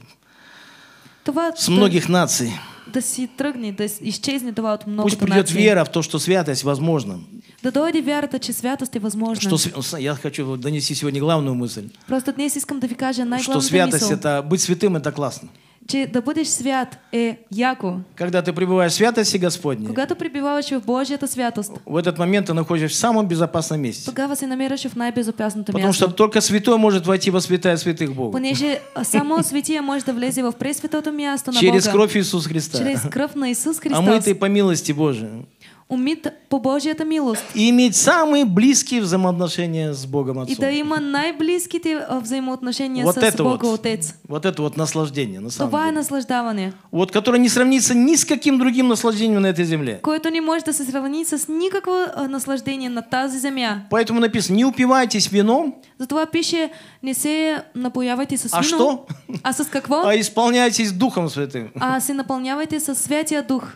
Това, с многих да, наций. Да си тръгне, да исчезне това от многото Пусть придет нации. вера в то, что святость возможна. Да дойде вярата, че святость е возможна. Что, я хочу донести сегодня главную мысль. Просто днес искам да ви кажа най-главната Что святость мисъл. это, быть святым это классно. Чи да будеш свят и яку? Когда ты пребываешь в святости Господней, когато пребываешь в Божьей святость, в этот момент ты находишься в самом безопасном месте. вас се намираш в най-безопасното Потому что только святой может войти во святая святых Бога. Понеже э, само святие может да влезе в пресвятото място на Через Бога. кровь Иисуса Христа. Через кровь на Иисус Христос. А мы это и по милости Божией умит по Божията милост. И иметь самые близкие взаимоотношения с Богом Отцом. И да има найблизките а, взаимоотношения вот с это Бога вот, Отец. Вот это вот наслаждение, на самом Това деле. е Вот, которое не сравнится ни с каким другим наслаждением на этой земле. кое-то не может да сравниться с никакого а, наслаждения на тази земля Поэтому написано, не упивайтесь вином. Затова пише, не се напоявайте с а вином. А что? А с какво? А исполняйтесь Духом Святым. А се наполнявайте со Святия Дух.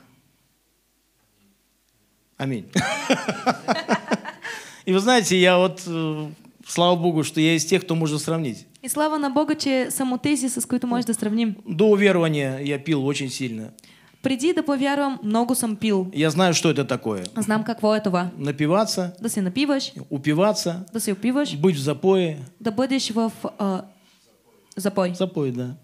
Аминь. И вы знаете, я вот, э, слава Богу, что я из тех, кто может сравнить. И слава на Бога, че само тези, с които можеш можешь сравним. До уверования я пил очень сильно. Приди да повярвам, много сам пил. Я знаю, что это такое. Знам какво е това. Напиваться. Да се напиваешь. Упиваться. Да се упиваешь. Быть в запое. Да будешь в... А... Запой. Запой, да.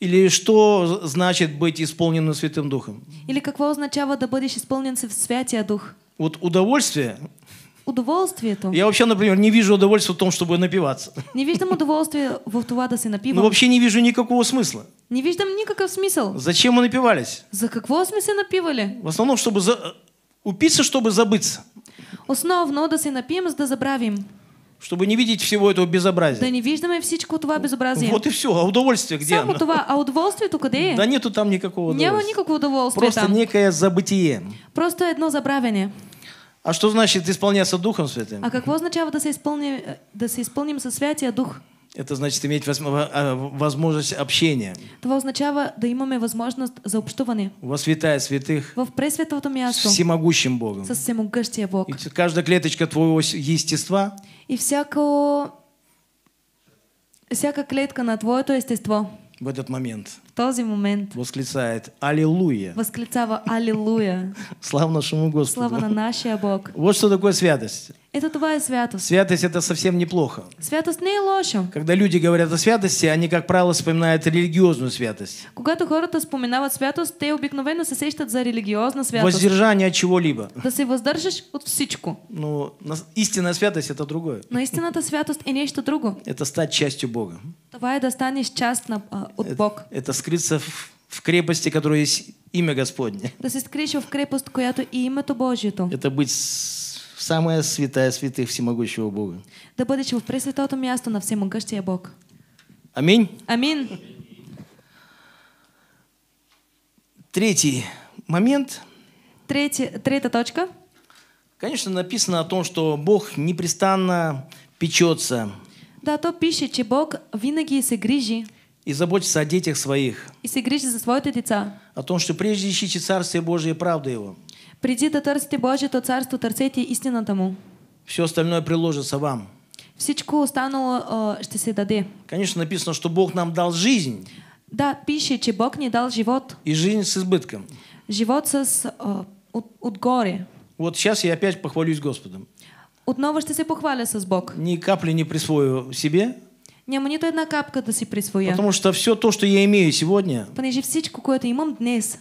Или что значит быть исполненным Святым Духом? Или какво означава да бъдеш изпълнен с Святия Дух? Вот удовольствие. Удовольствие. то. Я вообще, например, не вижу удовольствия в том, чтобы напиваться. Не виждам удовольствия в това да се Ну вообще не вижу никакого смысла. Не вижу виждам никакого смысла. Зачем мы напивались? За какого смысла напивали? В основном, чтобы за... Э, упиться, чтобы забыться. Основно да си напием, да забравим чтобы не видеть всего этого безобразия. Да не виждаме всичко этого безобразия. Вот и все. А удовольствие где Само оно? това. А удоволствието къде е? Да нету там никакого удовольствия. Няма никакого удовольствия Просто там. некое забытие. Просто одно забравение. А что значит исполняться Духом Святым? А какво означает, да се, изпълни, да се изпълним със Святия Дух? Это значит иметь а, возможность общения. Това означава да имаме возможность за общуване. Во святая святых. Во пресветото място. С всемогущим Богом. С всемогъщия Бог. И каждая клеточка твоего естества. И всяко всяка клетка на твоето естество. В этот момент този момент восклицает «Аллилуйя». Восклицава «Аллилуйя». *laughs* Слава нашему Господу. Слава на нашия Бог. Вот что такое святость. Это твоя святость. Святость это совсем неплохо. Святость не лошо. Когда люди говорят о святости, они, как правило, вспоминают религиозную святость. Когда Когато хората вспоминают святость, ты обыкновенно се сещат за религиозна святость. Воздержание от чего-либо. Да се воздержишь от всичко. Но ну, истинная святость это другое. Но истинната святость и нечто друго. Это стать частью Бога. Твоя достанешь да на, а, от э, Бог. Это, это скрыться в, в крепости, которая есть имя Господне. Да се скриеш в крепост, която и името Божието. Это быть самая святая святых всемогущего Бога. Да бъдеш в пресветото място на всемогъщия Бог. Аминь. Аминь. Третий момент. Третий, третья точка. Конечно, написано о том, что Бог непрестанно печется. Да, то пишет, что Бог винаги се грижи и заботиться о детях своих. И се грижи за своите деца. О том, что прежде ищите Царствие Божие и правду Его. Приди да Божие, то царство, търсете истината тому. Все остальное приложится вам. Всичко останало э, что ще се даде. Конечно, написано, что Бог нам дал жизнь. Да, пише, че Бог не дал живот. И жизнь с избытком. Живот с э, от, отгоре. Вот сейчас я опять похвалюсь Господом. Отново что се похваля с Бог. Ни капли не присвою себе. Не мне то одна капка да си присвоя. Потому что все то, что я имею сегодня, понеже всичко, което имам днес,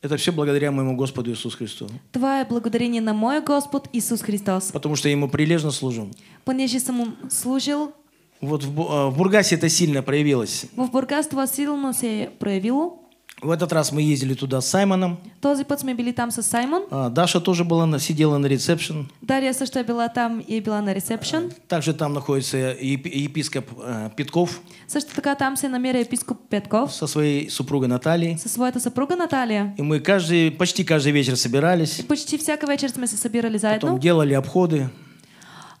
это все благодаря моему Господу Иисусу Христу. Твое благодарение на моя Господь Иисус Христос. Потому что я ему прилежно служу. Понеже сам служил вот в, а, в Бургасе это сильно проявилось. В Бургасе это сильно се проявило. В этот раз мы ездили туда с Саймоном. Този път сме били там с Саймон. А, Даша тоже была на, сидела на ресепшн. Дарья също е била там и е била на ресепшн. А, также там находится епископ э, Петков. Също така там се намира епископ Петков. Со своей супругой Натальей. Со своей супругой Натальей. И мы каждый, почти каждый вечер собирались. И почти всякий вечер мы собирались заедно. Потом делали обходы.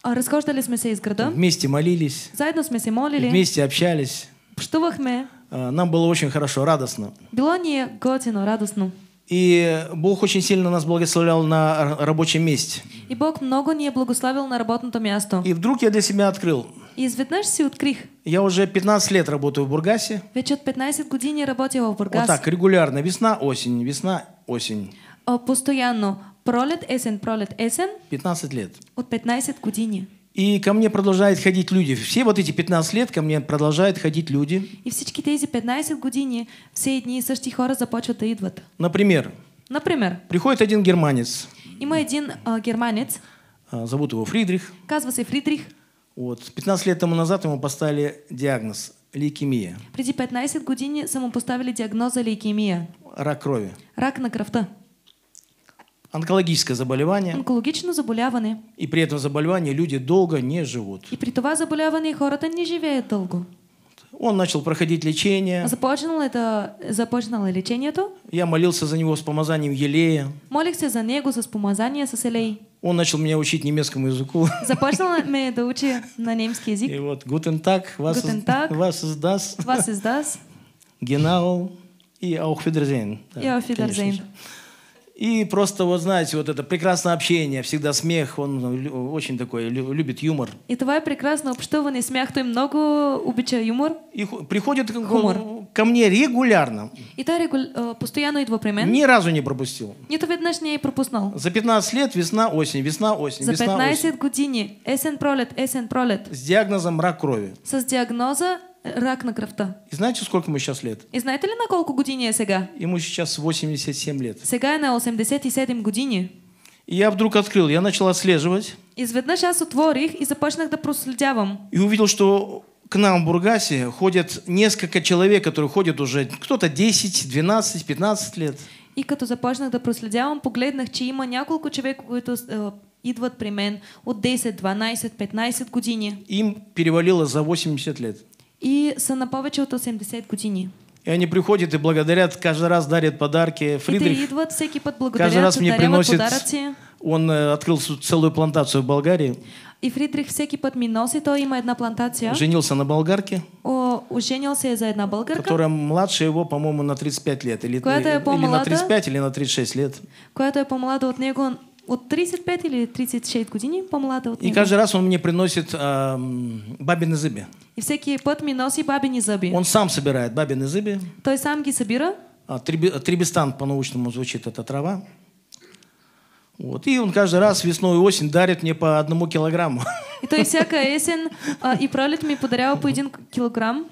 А, Расхождали мы из города. Вместе молились. Заедно мы молили. Вместе общались. Пштувахме. Э, нам было очень хорошо, радостно. Было не готино, радостно. И Бог очень сильно нас благословлял на рабочем месте. И Бог много не благословил на работном месте. И вдруг я для себя открыл. И изведнъж си Я уже 15 лет работаю в Бургасе. Вече от 15 години работила в Бургасе. Вот так, регулярно. Весна, осень, весна, осень. О Постоянно. Пролет, есен, пролет, есен. 15 лет. От 15 години. И ко мне продолжают ходить люди. Все вот эти 15 лет ко мне продолжают ходить люди. И все эти 15 години, все дни со штихора хора започват да идват. Например. Например. Приходит один германец. Има един а, германец. А, зовут его Фридрих. Казва Фридрих. Вот. 15 лет тому назад ему поставили диагноз лейкемия. Преди 15 години самому поставили диагноза лейкемия. Рак крови. Рак на кръвта. Онкологическое заболевание. Онкологично заболяване. И при этом заболевании люди долго не живут. И при това заболевании хората не живет долго. Он начал проходить лечение. Започнал это, започнало лечение то. Я молился за него с помазанием елея. Молился за него с помазанием со елей. Он начал меня учить немецкому языку. Започнал *laughs* меня это учить на немецкий язык. И вот гутен так, вас, гутен так, вас издаст. Вас издаст. Genau. И auf Wiedersehen. Да, и auf Wiedersehen. Конечно. И просто, вот знаете, вот это прекрасное общение, всегда смех, он ну, очень такой, любит юмор. И твое прекрасное общение, смех, ты много убича юмор? И приходит хумор. ко мне регулярно. И ты регулярно, э, постоянно идва при мен? Ни разу не пропустил. Не Нито веднъж не пропуснал. За 15 лет весна, осень, весна, осень, За 15 весна, осень. пролет, есен, пролет. С диагнозом рак крови. С диагноза Рак на крафта. И знаете, сколько ему сейчас лет? И знаете ли, на сколько години е сега? Ему сейчас 87 лет. Сега е на 87 години. И я вдруг открыл, я начал отслеживать. Изведнъж сейчас утворих и започнах да проследявам. И увидел, что к нам в Бургасе ходят несколько человек, которые ходят уже кто-то 10, 12, 15 лет. И като започнах да проследявам, погледнах, че има няколко човека, които идват при мен от 10, 12, 15 години. Им перевалило за 80 лет и са на повече от 80 години. И они приходят и благодарят, каждый раз дарят подарки. Фридрих каждый раз мне приносит... Подаръци. Он э, открыл целую плантацию в Болгарии. И Фридрих всякий под миносит, то има одна плантация. Женился на болгарке. О, оженился за една болгарка. Которая младше его, по-моему, на 35 лет. Или, или, э, или на 35, или на 36 лет. Която е по-млада от него от 35 или 36 години, по-млада от него. И каждый раз он мне приносит эм, бабины зъби. И всякие път ми носи бабини зъби. Он сам собирает бабины зъби. Той сам ги събира. А, триби, э, трибистан по-научному звучит эта трава. Вот. И он каждый раз весной и осень дарит мне по одному килограмму. И то есть всякая осень *laughs* а, и пролет мне подарял по один килограмм.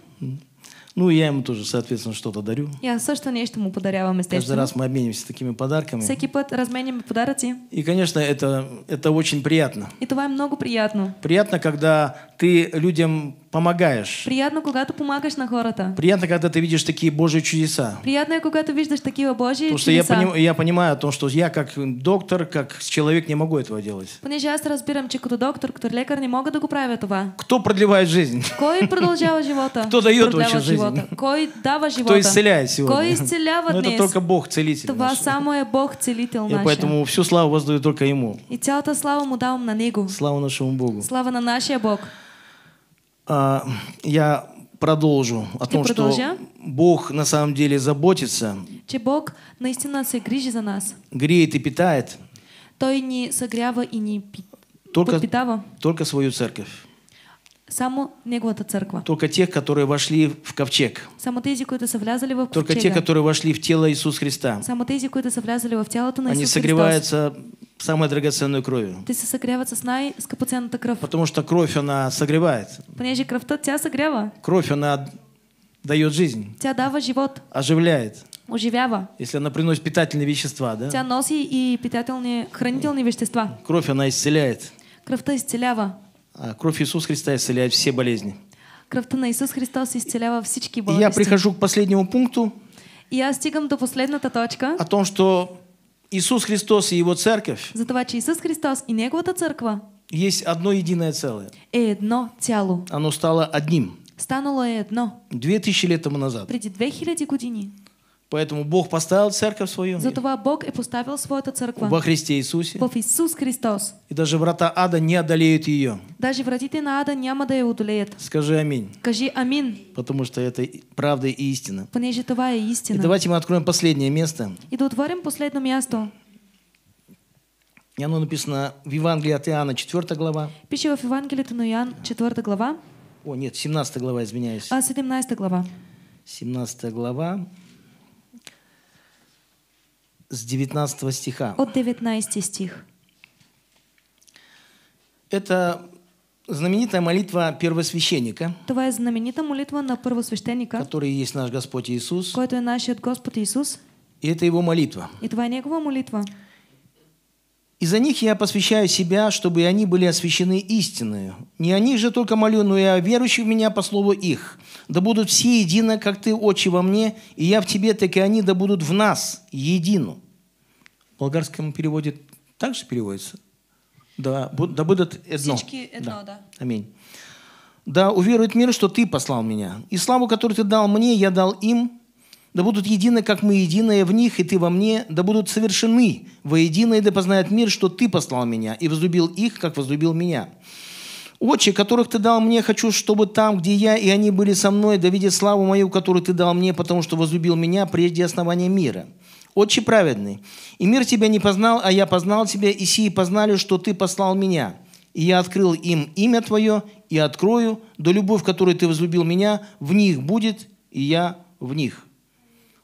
Ну, я ему тоже, соответственно, что-то дарю. Я все, също нещо му подарявам, естествено. Каждый раз мы обмениваемся такими подарками. Всякий път разменим подарки. И, конечно, это, это очень приятно. И това много приятно. Приятно, когда ты людям помогаешь. Приятно, когда ты помогаешь на хората. Приятно, когда ты видишь такие Божьи чудеса. Приятно, когда ты видишь такие Божьи Потому чудеса. Потому что я, пони, я понимаю о том, что я как доктор, как человек не могу этого делать. Понеже аз разбирам, че като доктор, като лекар не мога да го этого. Кто продлевает жизнь? Кой продължава живота? *laughs* Кто дает вообще жизнь? Кой дава живота? Кто исцеляет сегодня? Кой исцелява Но ну, это только Бог целитель. Това самое Бог целитель наш. И поэтому всю славу воздаю только Ему. И цялата слава му давам на нигу. Слава нашему Богу. Слава на нашия Бог. А, я продолжу о том, что а? Бог на самом деле заботится. Че Бог наистина се грижи за нас. Греет и питает. То и не согрява и не только, подпитава. Только свою церковь. Само неговата църква. Только тех, которые вошли в ковчег. Само тези, които са влязали в ковчега. Только те, которые вошли в тело Иисуса Христа. Само тези, които са влязали в тялото на Они согреваются Христос самой драгоценной кровью. Те се согреват с най-скъпоценната кръв. Потому что кровь, она согревает. Понеже кровь кръвта тебя согрява. Кровь, она дает жизнь. Тя дава живот. Оживляет. Уживява. Если она приносит питательные вещества, да? Тя носи и питательные, хранительные вещества. Кровь, она исцеляет. Кръвта изцелява. А кровь Иисуса Христа исцеляет все болезни. Кровь на Иисус Христос изцелява всички болезни. И я прихожу к последнему пункту. И я стигам до последната точка. О том, что Иисус Христос и Его церковь за това, че Иисус Христос и Неговата църква есть одно единое целое. Е едно тяло. Оно стало одним. Стануло е едно. Две тысячи лет тому назад. Преди тысячи години. Поэтому Бог поставил церковь свою. Затова Бог и поставил свою церковь. Во Христе Иисусе. Во Иисус Христос. И даже врата ада не одолеют ее. Даже вратите на ада не да я одолеет. Скажи аминь. Скажи аминь. Потому что это правда и истина. Понеже това е истина. И давайте мы откроем последнее место. И да отворим последно место. И оно написано в Евангелии от Иоанна, 4 глава. Пиши в Евангелии от Иоанна, 4 глава. О, нет, 17 глава, извиняюсь. А, 17 глава. 17 глава с 19 стиха. От 19 стих. Это знаменитая молитва первосвященника. Това е знаменита молитва на первосвященника. Который есть наш Господь Иисус. Който е нашият господь Иисус. И это его молитва. И това е негова молитва. молитва из за них я посвящаю себя, чтобы они были освящены истиною. Не о них же только молю, но и о верующих в меня по слову их. Да будут все едино, как ты, отче, во мне, и я в тебе, так и они да будут в нас, едину». В болгарском переводе также переводится. Да, да будут одно. одно да. да. Аминь. Да уверует мир, что ты послал меня. И славу, которую ты дал мне, я дал им, да будут едины, как мы единые в них, и ты во мне, да будут совершены воедино, и да познает мир, что ты послал меня, и возлюбил их, как возлюбил меня. Отче, которых ты дал мне, хочу, чтобы там, где я, и они были со мной, да видят славу мою, которую ты дал мне, потому что возлюбил меня прежде основания мира. Отче праведный, и мир тебя не познал, а я познал тебя, и сии познали, что ты послал меня. И я открыл им имя твое, и открою, да любовь, которую ты возлюбил меня, в них будет, и я в них».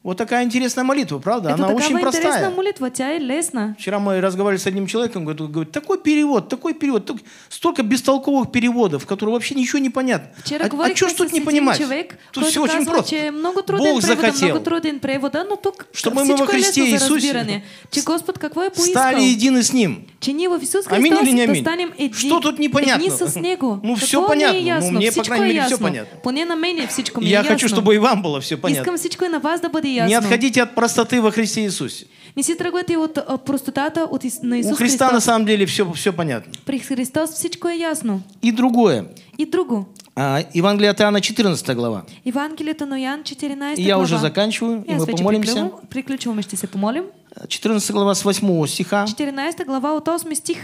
Вот такая интересная молитва, правда? Это Она очень простая. интересная молитва, тебя и лестно. Вчера мы разговаривали с одним человеком, он говорит такой перевод, такой перевод, столько бестолковых переводов, которые вообще ничего не понятно. Вчера а, а что ж тут не понимать? Человек, тут все очень просто. Много Бог захотел. Много труден превода, но тук Чтобы мы во Христе Иисусе че Господь какое поискал, стали едины с Ним. Че не во Иисус Христос, аминь или не аминь? Станем едини, что тут непонятно? Едини со снегу. Ну все понятно. Ну, мне, по крайней мере, все понятно. Поне на мене всичко ми Я хочу, чтобы и вам было все понятно. Искам всичко и на вас да бъде не отходите от простоты во Христе Иисусе. Не се тръгвате от а, простотата от, на Иисус У Христа Христос. на самом деле все, все понятно. При Христос всичко е ясно. И другое. И друго. А, Евангелие от Иоанна 14 глава. Евангелие от Иоанна 14 глава. Я уже заканчиваю, и, и мы помолимся. Приключим, ще се помолим. 14 а, глава с 8 стиха. 14 глава от 8 стих.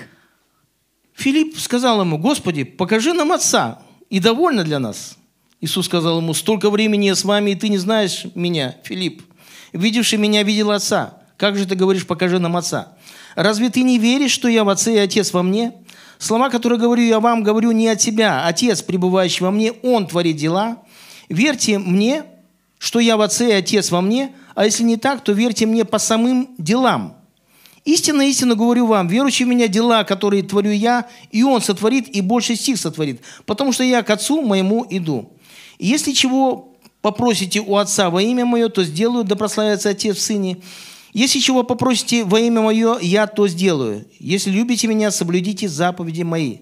Филипп сказал ему, Господи, покажи нам Отца, и довольно для нас. Иисус сказал ему, «Столько времени я с вами, и ты не знаешь меня, Филипп. Видевший меня, видел Отца. Как же ты говоришь, покажи нам Отца? Разве ты не веришь, что я в Отце и Отец во мне? Слова, которые говорю я вам, говорю не от тебя. Отец, пребывающий во мне, Он творит дела. Верьте мне, что я в Отце и Отец во мне, а если не так, то верьте мне по самым делам. Истинно, истинно говорю вам, верующий в меня дела, которые творю я, и он сотворит, и больше стих сотворит, потому что я к Отцу моему иду» если чего попросите у Отца во имя Мое, то сделаю, да прославится Отец в Сыне. Если чего попросите во имя Мое, я то сделаю. Если любите Меня, соблюдите заповеди Мои».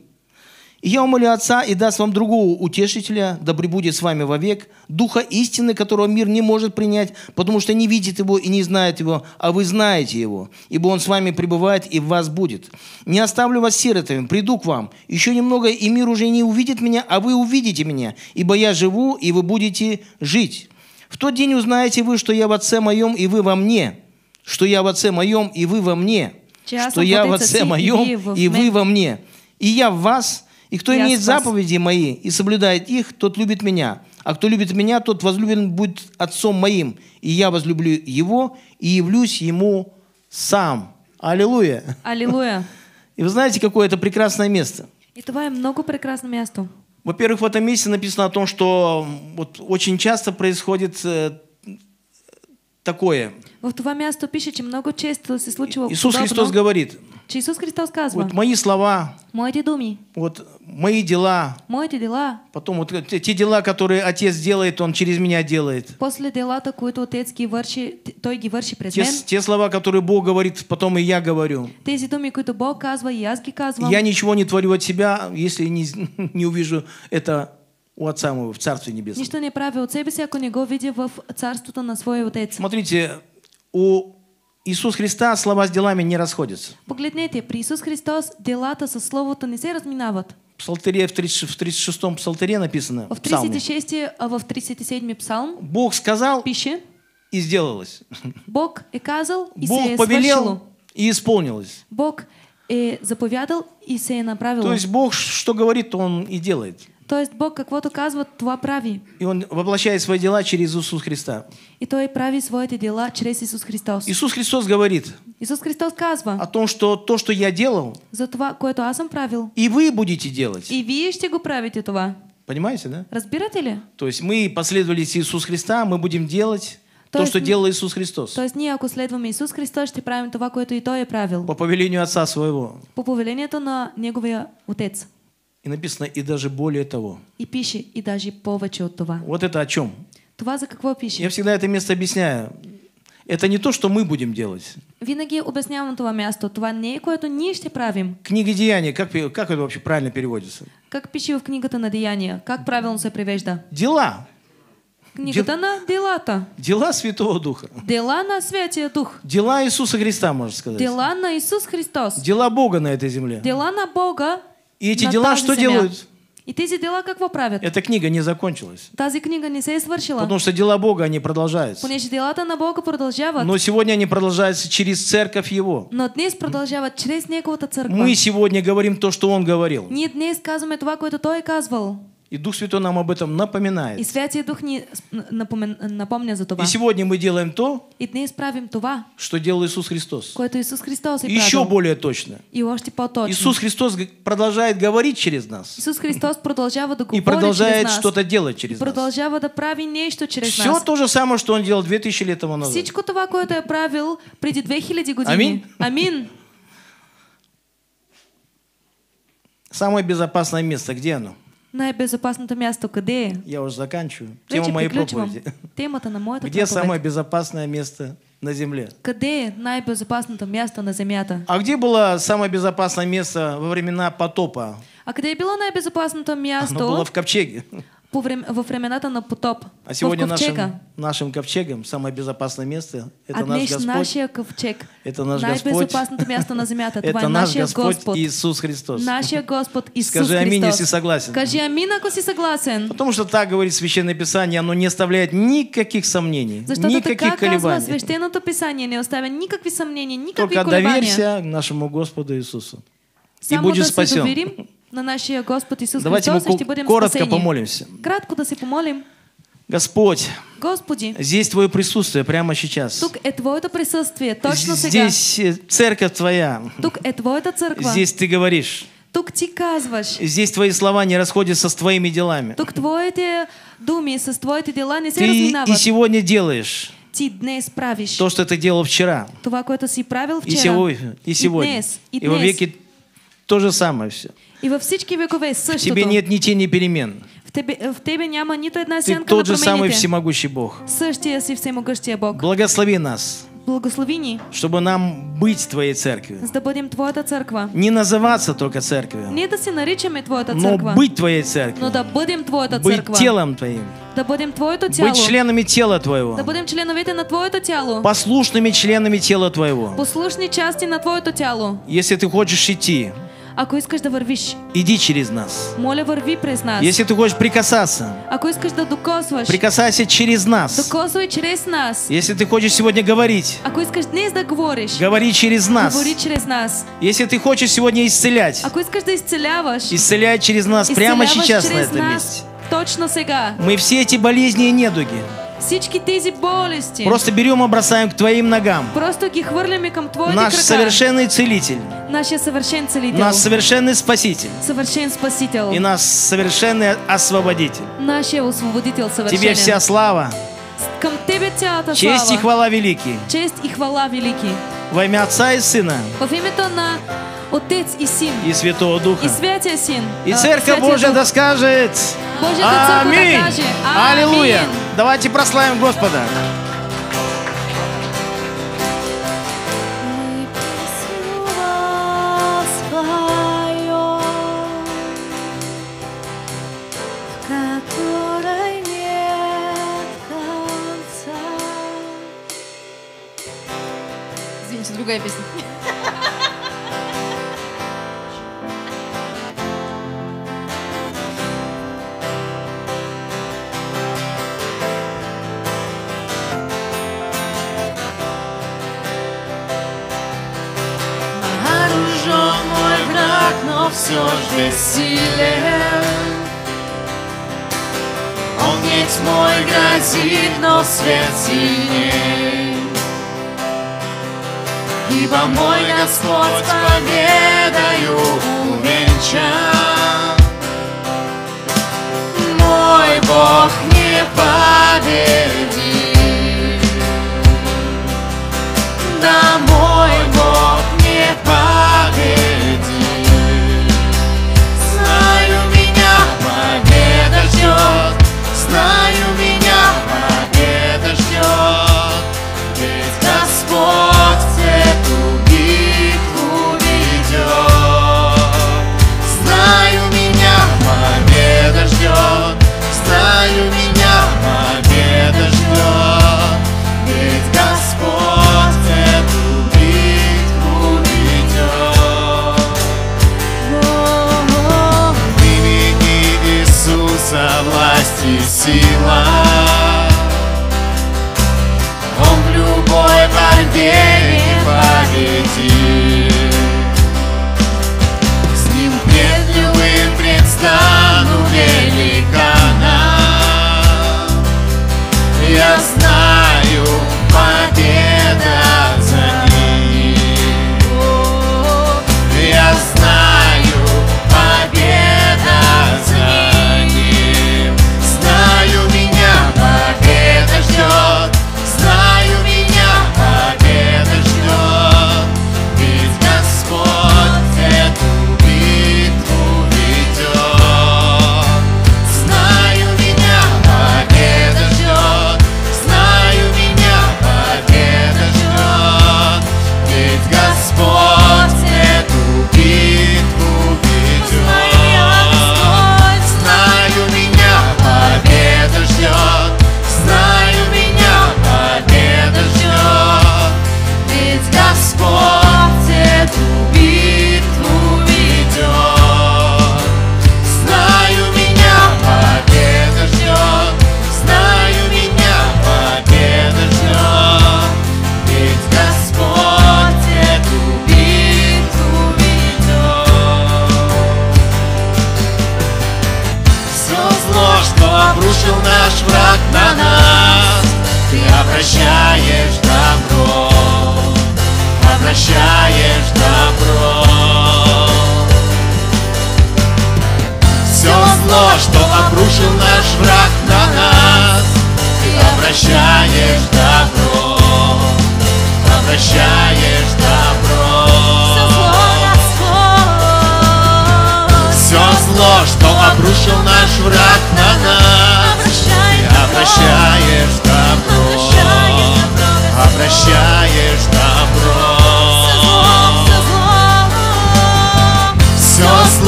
И я умолю Отца и даст вам другого утешителя, да пребудет с вами вовек, Духа истины, которого мир не может принять, потому что не видит его и не знает его, а вы знаете его, ибо он с вами пребывает и в вас будет. Не оставлю вас сиротами, приду к вам. Еще немного, и мир уже не увидит меня, а вы увидите меня, ибо я живу, и вы будете жить. В тот день узнаете вы, что я в Отце моем, и вы во мне, что я в Отце моем, и вы во мне, что я в Отце моем, и вы во мне, и я в вас – и кто Я имеет спас. заповеди мои и соблюдает их, тот любит меня. А кто любит меня, тот возлюблен будет отцом моим. И я возлюблю его и явлюсь ему сам. Аллилуйя. Аллилуйя. *laughs* И вы знаете, какое это прекрасное место? И твое много прекрасного места. Во-первых, в этом месте написано о том, что вот очень часто происходит э, такое. В това место пишет, что много часто се случило. Иисус Христос говорит. Иисус Христос сказывает. Вот мои слова. Мои думи. Вот мои дела. Мои дела. Потом вот те дела, которые отец делает, он через меня делает. После дела, които отец ги върши, той ги те, Те слова, которые Бог говорит, потом и я говорю. Те думи, които Бог казва, и аз ги Я ничего не творю от себя, если не, *laughs* не увижу это у Отца моего в Царстве Небесном. Ничто не прави от себя, если ако не го видя в Царството на своя Отец. Смотрите, у Иисус Христа слова с делами не расходятся. Погледнете, при Иисус Христос делата со словото не все разминават. В псалтире, в 36-м псалтире написано, в 36 а в 37 псалм, Бог сказал пише, и сделалось. Бог и казал, и Бог повелел, и исполнилось. Бог и заповедал, и все е направило. То есть Бог что говорит, то Он и делает. То есть Бог как вот указывает това прави. И он воплощает свои дела через Иисуса Христа. И то и прави свои дела через Иисус Христос. Иисус Христос говорит. Иисус Христос казва. О том, что то, что я делал. За това, кое-то Асам правил. И вы будете делать. И вие ще го править этого. Понимаете, да? Разбирате ли? То есть мы последовали Иисуса Христа, мы будем делать то, то есть, что делал Иисус Христос. То есть не ако следваме Иисус Христос, ще правим кое-то и то и правил. По повелению Отца Своего. По повелению то на Неговия Отец. И написано, и даже более того. И пише, и даже повече от това. Вот это о чем? Това за какво пише? Я всегда это место объясняю. Это не то, что мы будем делать. Винаги объясняем это место. Това не е, което ние ще правим. Книга Деяния, как, как это вообще правильно переводится? Как пише в книгата на Деяния? Как правильно се превежда? Дела. Книгата Дел... Дела то? Дела Святого Духа. Дела на Святия Дух. Дела Иисуса Христа, можно сказать. Дела на Иисус Христос. Дела Бога на этой земле. Дела на Бога и эти дела что делают? И эти дела как правят. Эта книга не закончилась. Тази книга не се свършила. Потому что дела Бога, они продолжаются. Понеже делата на Бога продолжават. Но сегодня они продолжаются через церковь Его. Но днес продолжают через Неговата Церковь. Мы сегодня говорим то, что Он говорил. Ние днес казваме това, это Той казвал. И Дух Святой нам об этом напоминает. И Святий Дух не напомин, напомнил за това. И сегодня мы делаем то, и не исправим това, что делал Иисус Христос. Което Иисус Христос и Еще правил. более точно. И още по-точно. Иисус Христос продолжает говорить через нас. Иисус Христос продолжает да говорить И продолжает что-то делать через нас. Продолжава да прави нечто через Все нас. Все то же самое, что Он делал 2000 лет тому назад. Всичко това, което я правил преди 2000 години. Амин. Амин. Самое безопасное место, где оно? Най-безопасното място къде Я уже заканчиваю. Тема моей проповеди. Темата на моята Где самое безопасное место на земле? Где най место на Земле. А где было самое безопасное место во времена потопа? А где было най-безопасното място? Оно было в ковчеге во времена-то на потоп. А сегодня нашим, нашим ковчегом самое безопасное место – это а наш Господь. наш ковчег. Это наш Господь. безопасное место на земле – это *laughs* наш Господь, Иисус Христос. Наш Господь Иисус Скажи аминь, если согласен. Скажи аминь, если а согласен. Потому что так говорит Священное Писание, оно не оставляет никаких сомнений, За никаких колебаний. Священное Писание не оставляет никаких сомнений, никаких Только колебаний. Только доверься нашему Господу Иисусу. Само и будешь спасен. *laughs* на нашия Господ Исус Давайте Христос мы и коротко спасени. помолимся. Кратко да се помолим. Господь, Господи, здесь Твое присутствие прямо сейчас. Тук е Твоето присъствие, точно сега. Здесь э, церковь Твоя. Тук е Твоята църква. Здесь Ты говоришь. Тук ти казваш. Здесь твои слова не расходятся с твоими делами. Тук твоите думи с твоите дела не се разминават. и сегодня делаешь. Ти днес правиш. То, что ты делал вчера. Това, което си правил вчера. И, сего, и сегодня. И, днес, и, и днес. во веки то же самое все. И во всички векове същото. В тебе нет ни тени перемен. В тебе, в тебе няма нито една сянка Ты тот же самый всемогущий Бог. Същия си всемогъщия Бог. Благослови нас. Благослови ни. Чтобы нам быть Твоей церкви. Да будем Твоя церква. Не называться только церковью. Не да си наричаме Твоята церква. Но быть Твоей церкви. Но да будем Твоята церква. Быть телом Твоим. Да будем Твоето тело. Быть членами тела Твоего. Да будем членовите на Твоето тело. Послушными членами тела Твоего. Послушные части на Твоето тело. Если Ты хочешь идти. Ако искаш да вървиш, иди через нас. Моля, върви през нас. Если ты хочешь прикасаться, Ако искаш да докосваш, прикасайся через нас. Докосвай через нас. Если ты хочешь сегодня говорить, Ако искаш днес да говориш, говори через нас. Говори через нас. Если ты хочешь сегодня исцелять, Ако искаш да исцеляваш, исцеляй через нас прямо сейчас на этом месте. Точно сега. Мы все эти болезни и недуги, Всички тези болести. Просто берем и бросаем к твоим ногам. Просто ги хвърляме към твоите Наш крака. совершенный целитель. Наш совершенный целитель. Наш совершенный спаситель. Совершен спаситель. И наш совершенный освободитель. Наш освободитель совершенен. Тебе вся слава. Към тебе цялата слава. Честь и хвала великий. Честь и хвала великий. Во имя Отца и Сына. Во имя Тона. Отец и Сын. И Святого Духа. И Святия Сын. И Церковь Божья да скажет. Аминь. Аллилуйя. Давайте прославим Господа. Wir wissen. sports bar.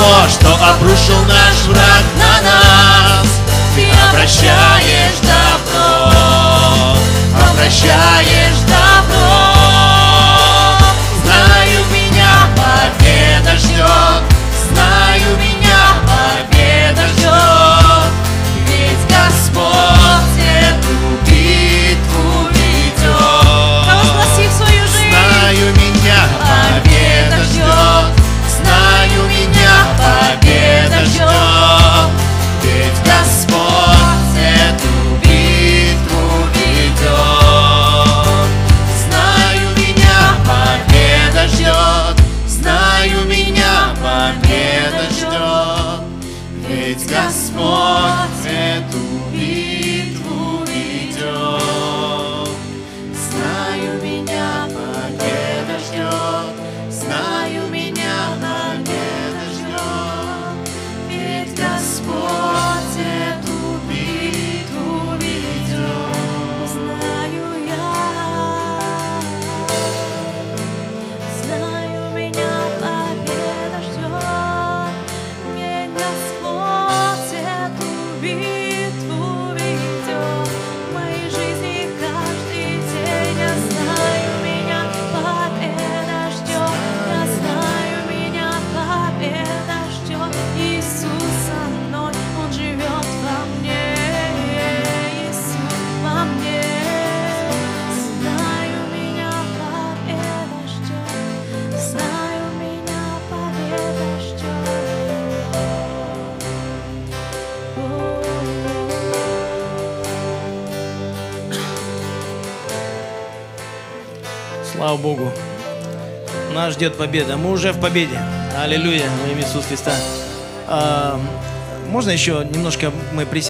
зло, что обрушил наш враг на нас. Ты обращаешь добро, обращаешь добро. ждет победа. Мы уже в победе. Аллилуйя, во имя Иисуса Христа. А, можно еще немножко мы присядем?